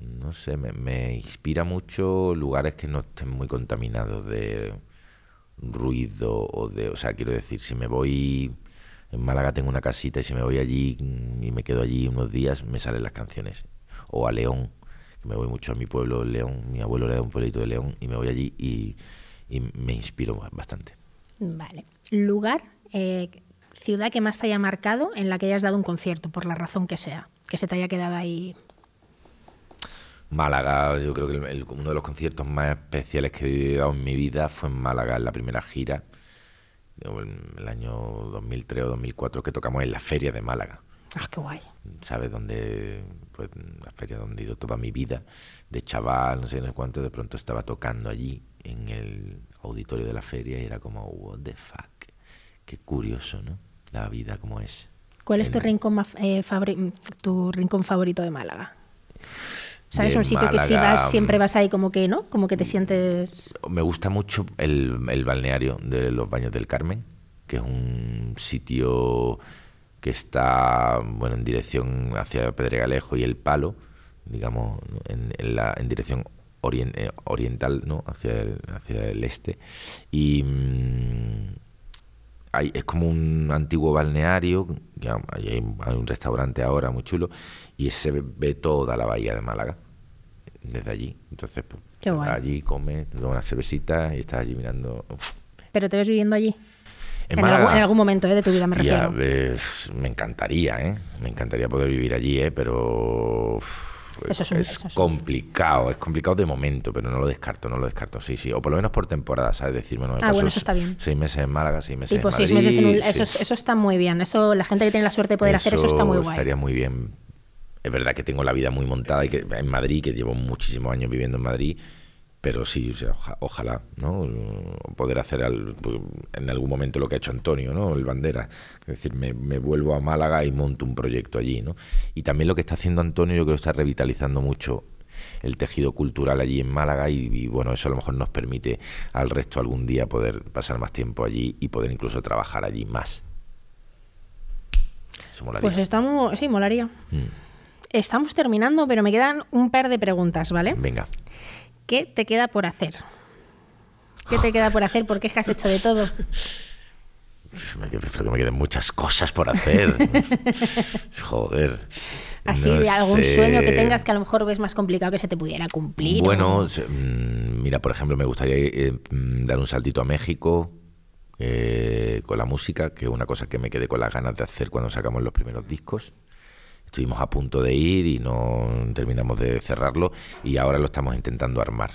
no sé, me, inspira mucho lugares que no estén muy contaminados de ruido o de, o sea, quiero decir, si me voy en Málaga tengo una casita y si me voy allí y me quedo allí unos días me salen las canciones o a León, que me voy mucho a mi pueblo León, mi abuelo le da un pueblito de León y me voy allí y, me inspiro bastante. Vale, lugar, eh, ciudad que más te haya marcado en la que hayas dado un concierto por la razón que sea que se te haya quedado ahí. Málaga, yo creo que uno de los conciertos más especiales que he dado en mi vida fue en Málaga, en la primera gira, en el año 2003 o 2004, que tocamos en la Feria de Málaga. Ah, qué guay. ¿Sabes? dónde? pues, la feria donde he ido toda mi vida, de chaval, no sé, no sé cuánto, de pronto estaba tocando allí, en el auditorio de la feria, y era como, what the fuck. Qué curioso, ¿no? La vida como es. ¿Cuál es eh, mm, tu rincón, favorito de Málaga? ¿Sabes? un sitio que si vas, siempre mm. vas ahí como que, ¿no? Como que te mm, sientes... Me gusta mucho el, balneario de los Baños del Carmen, que es un sitio que está, bueno, en dirección hacia Pedregalejo y El Palo, digamos, en, la, en dirección eh, oriental, ¿no? Hacia el, hacia el este. Y es como un antiguo balneario, hay, un restaurante ahora muy chulo, y se ve toda la bahía de Málaga desde allí. Entonces, pues, allí comes, tomas una cervecita y estás allí mirando. ¿Pero te ves viviendo allí? En, algún, momento eh, de tu vida me refiero. me encantaría, ¿eh? Me encantaría poder vivir allí, ¿eh? Pero es, complicado, es, complicado de momento, pero no lo descarto, no lo descarto, sí, sí. O por lo menos por temporada, ¿sabes? Decir, ah, bueno, eso está bien. seis meses en Málaga, seis meses en Madrid. Seis meses eso, está muy bien. Eso, la gente que tiene la suerte de poder hacer eso está muy guay. Estaría muy bien. Es verdad que tengo la vida muy montada y que en Madrid, que llevo muchísimos años viviendo en Madrid pero sí, ojalá, ¿no? Poder hacer pues, en algún momento lo que ha hecho Antonio, ¿no? El bandera. Es decir, me, vuelvo a Málaga y monto un proyecto allí, ¿no? Y también lo que está haciendo Antonio, yo creo que está revitalizando mucho el tejido cultural allí en Málaga y, bueno, eso a lo mejor nos permite al resto algún día poder pasar más tiempo allí y poder incluso trabajar allí más. Eso molaría. Pues estamos, sí, molaría. Mm. Estamos terminando, pero me quedan un par de preguntas, ¿vale? Venga. ¿Qué te queda por hacer? ¿Qué te queda por hacer? ¿Por qué es que has hecho de todo. creo que me quedan muchas cosas por hacer. Joder. Así, algún sueño que tengas que a lo mejor ves más complicado que se te pudiera cumplir. Bueno, mm, mira, por ejemplo, me gustaría eh, mm, dar un saltito a México eh, con la música, que es una cosa que me quedé con las ganas de hacer cuando sacamos los primeros discos. Estuvimos a punto de ir y no terminamos de cerrarlo y ahora lo estamos intentando armar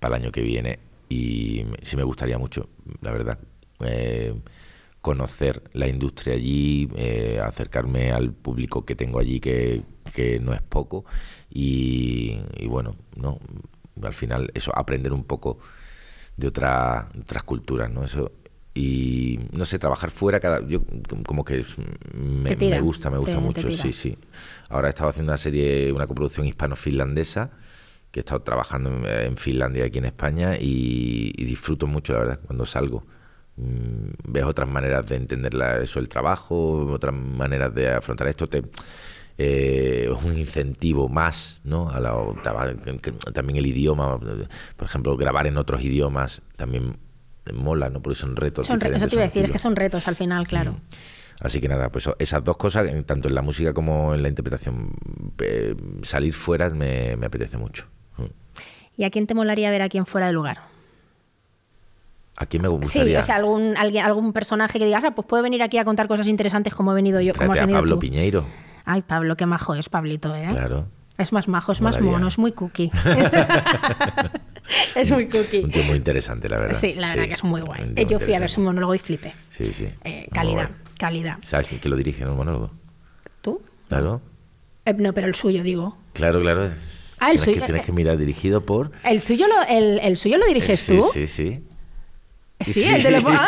para el año que viene y sí me gustaría mucho, la verdad, eh, conocer la industria allí, eh, acercarme al público que tengo allí, que, no es poco, y, bueno, no al final eso, aprender un poco de otra, otras culturas, ¿no? Eso y no sé, trabajar fuera cada yo como que me, gusta, me gusta mucho, sí, sí. Ahora he estado haciendo una serie, una coproducción hispano-finlandesa que he estado trabajando en Finlandia y aquí en España y, disfruto mucho, la verdad, cuando salgo. Mm, ves otras maneras de entender eso, el trabajo, otras maneras de afrontar esto. Te, eh, un incentivo más ¿no? a también el idioma por ejemplo grabar en otros idiomas también mola, ¿no? Porque son retos. eso te iba a decir, es que son retos al final, mm. claro. Así que nada, pues esas dos cosas, tanto en la música como en la interpretación, salir fuera me, apetece mucho. Mm. ¿Y a quién te molaría ver a quién fuera de lugar? ¿A quién me gustaría? Sí, o sea, algún, algún personaje que diga ah, pues puedo venir aquí a contar cosas interesantes como he venido yo. Como venido a Pablo Piñeiro. Ay, Pablo, qué majo es Pablito, ¿eh? Claro. Es más majo, es más mono, es muy cookie. es muy cookie. Un tío muy interesante, la verdad. Sí, la verdad que es muy guay. Eh, yo fui a ver su monólogo y flipé. Sí, sí. Eh, calidad, calidad. ¿Sabes quién lo dirige en el monólogo? ¿Tú? Claro. Eh, no, pero el suyo, digo. Claro, claro. Ah, el suyo. Que, tienes eh, que mirar dirigido por. ¿El suyo lo, el, el suyo lo diriges tú? Sí, sí. Sí, sí, el teléfono.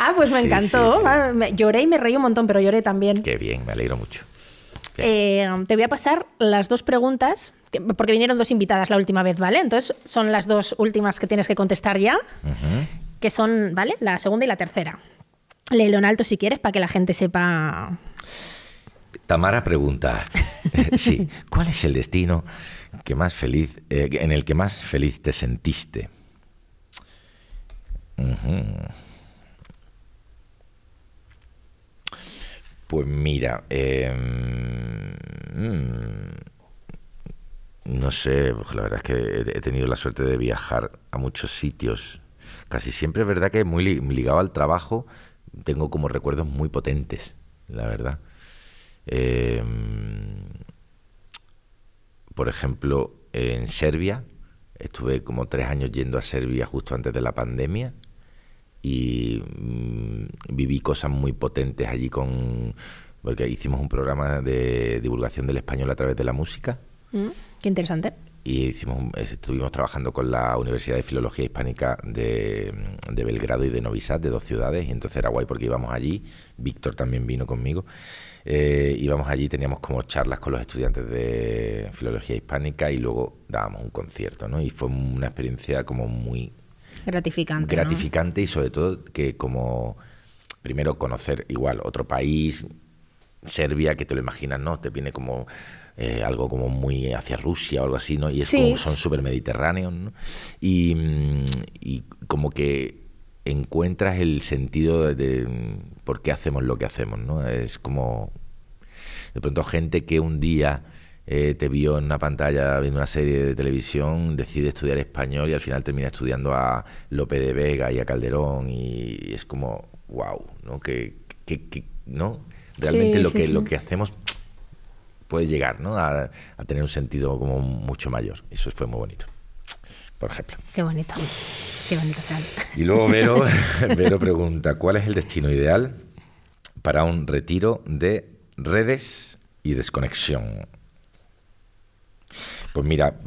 Ah, ah pues me encantó. Ah, lloré y me reí un montón, pero lloré también. Qué bien, me alegro mucho. Eh, te voy a pasar las dos preguntas, porque vinieron dos invitadas la última vez, ¿vale? Entonces son las dos últimas que tienes que contestar ya, que son, ¿vale? La segunda y la tercera. Léelo en alto si quieres para que la gente sepa. Tamara pregunta, eh, sí, ¿cuál es el destino que más feliz, eh, en el que más feliz te sentiste? Pues mira, em, mm, no sé, pues la verdad es que he tenido la suerte de viajar a muchos sitios. Casi siempre es verdad que muy ligado al trabajo tengo como recuerdos muy potentes, la verdad. Em, por ejemplo, en Serbia, estuve como tres años yendo a Serbia justo antes de la pandemia y mm, viví cosas muy potentes allí con porque hicimos un programa de divulgación del español a través de la música. Mm, qué interesante. Y hicimos, estuvimos trabajando con la Universidad de Filología Hispánica mm, de, Belgrado y de Novi Sad, de dos ciudades, y entonces era guay porque íbamos allí, Víctor también vino conmigo, eh, íbamos allí, teníamos como charlas con los estudiantes de Filología Hispánica y luego dábamos un concierto, ¿no? Y fue una experiencia como muy Gratificante. Gratificante y sobre todo que como primero conocer igual otro país, Serbia, que te lo imaginas, ¿no? Te viene como eh, algo como muy hacia Rusia o algo así, ¿no? Y es como son súper mediterráneos, ¿no? Y, como que encuentras el sentido de por qué hacemos lo que hacemos, ¿no? Es como de pronto gente que un día eh, te vio en una pantalla viendo una serie de televisión, decide estudiar español y al final termina estudiando a Lope de Vega y a Calderón y es como, wow, ¿no? Que, que, ¿no? Realmente lo, que, lo que hacemos puede llegar ¿no? A, tener un sentido como mucho mayor. Eso fue muy bonito, por ejemplo. Qué bonito, qué bonito. Y luego Vero, Vero pregunta, ¿cuál es el destino ideal para un retiro de redes y desconexión? Pues mira,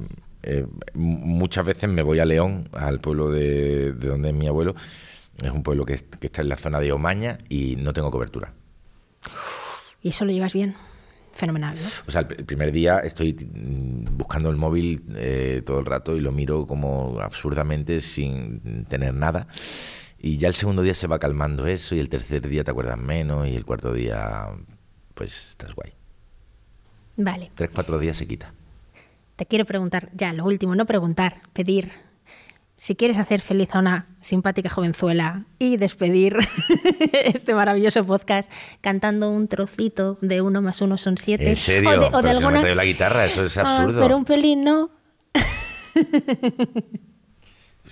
eh, muchas veces me voy a León, al pueblo de, donde es mi abuelo. Es un pueblo que, está en la zona de Omaña y no tengo cobertura. ¿Y eso lo llevas bien? Fenomenal, O sea, el primer día estoy mm, buscando el móvil eh, todo el rato y lo miro como absurdamente sin tener nada. Y ya el segundo día se va calmando eso y el tercer día te acuerdas menos y el cuarto día pues estás guay. Vale. Tres, cuatro días se quita te quiero preguntar, ya lo último, no preguntar, pedir. Si quieres hacer feliz a una simpática jovenzuela y despedir este maravilloso podcast cantando un trocito de uno más uno son siete. ¿En serio? O de, la guitarra, eso es ah, absurdo. pero un pelín, ¿no?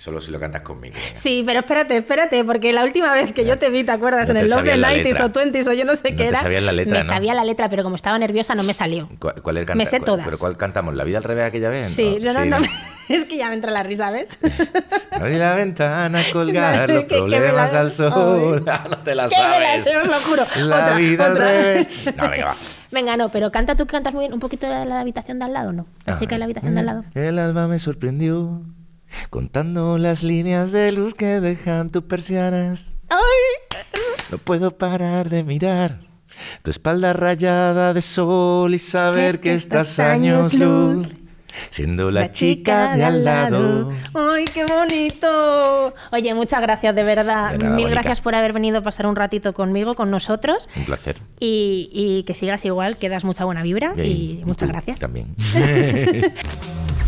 Solo si lo cantas conmigo. Sí, pero espérate, espérate, porque la última vez que yo te vi, ¿te acuerdas? en el Love 90s o 20s o yo no sé no qué te era. la letra, me sabía la letra, pero como estaba nerviosa no me salió. ¿Cuál, cuál era Me sé todas. ¿Pero cuál cantamos? ¿La vida al revés aquella vez? Sí, no, sí, no, Es que ya me entra la risa, ¿ves? Abrir la ventana, colgar los problemas al sol. Ah, no te la sabes. Me la, os lo juro. La vida al revés. No, venga, va. Venga, no, pero canta tú que cantas muy bien. Un poquito de la habitación de al lado, ¿no? La chica de la habitación de al lado. El alba me sorprendió contando las líneas de luz que dejan tus persianas. ¡Ay! No puedo parar de mirar tu espalda rayada de sol y saber que, estás años luz. Siendo la, chica, de al lado. ¡Ay, qué bonito! Oye, muchas gracias, de verdad. Mil gracias por haber venido a pasar un ratito conmigo, con nosotros. Un placer. Y, que sigas igual, que das mucha buena vibra. Y, y muchas gracias. También.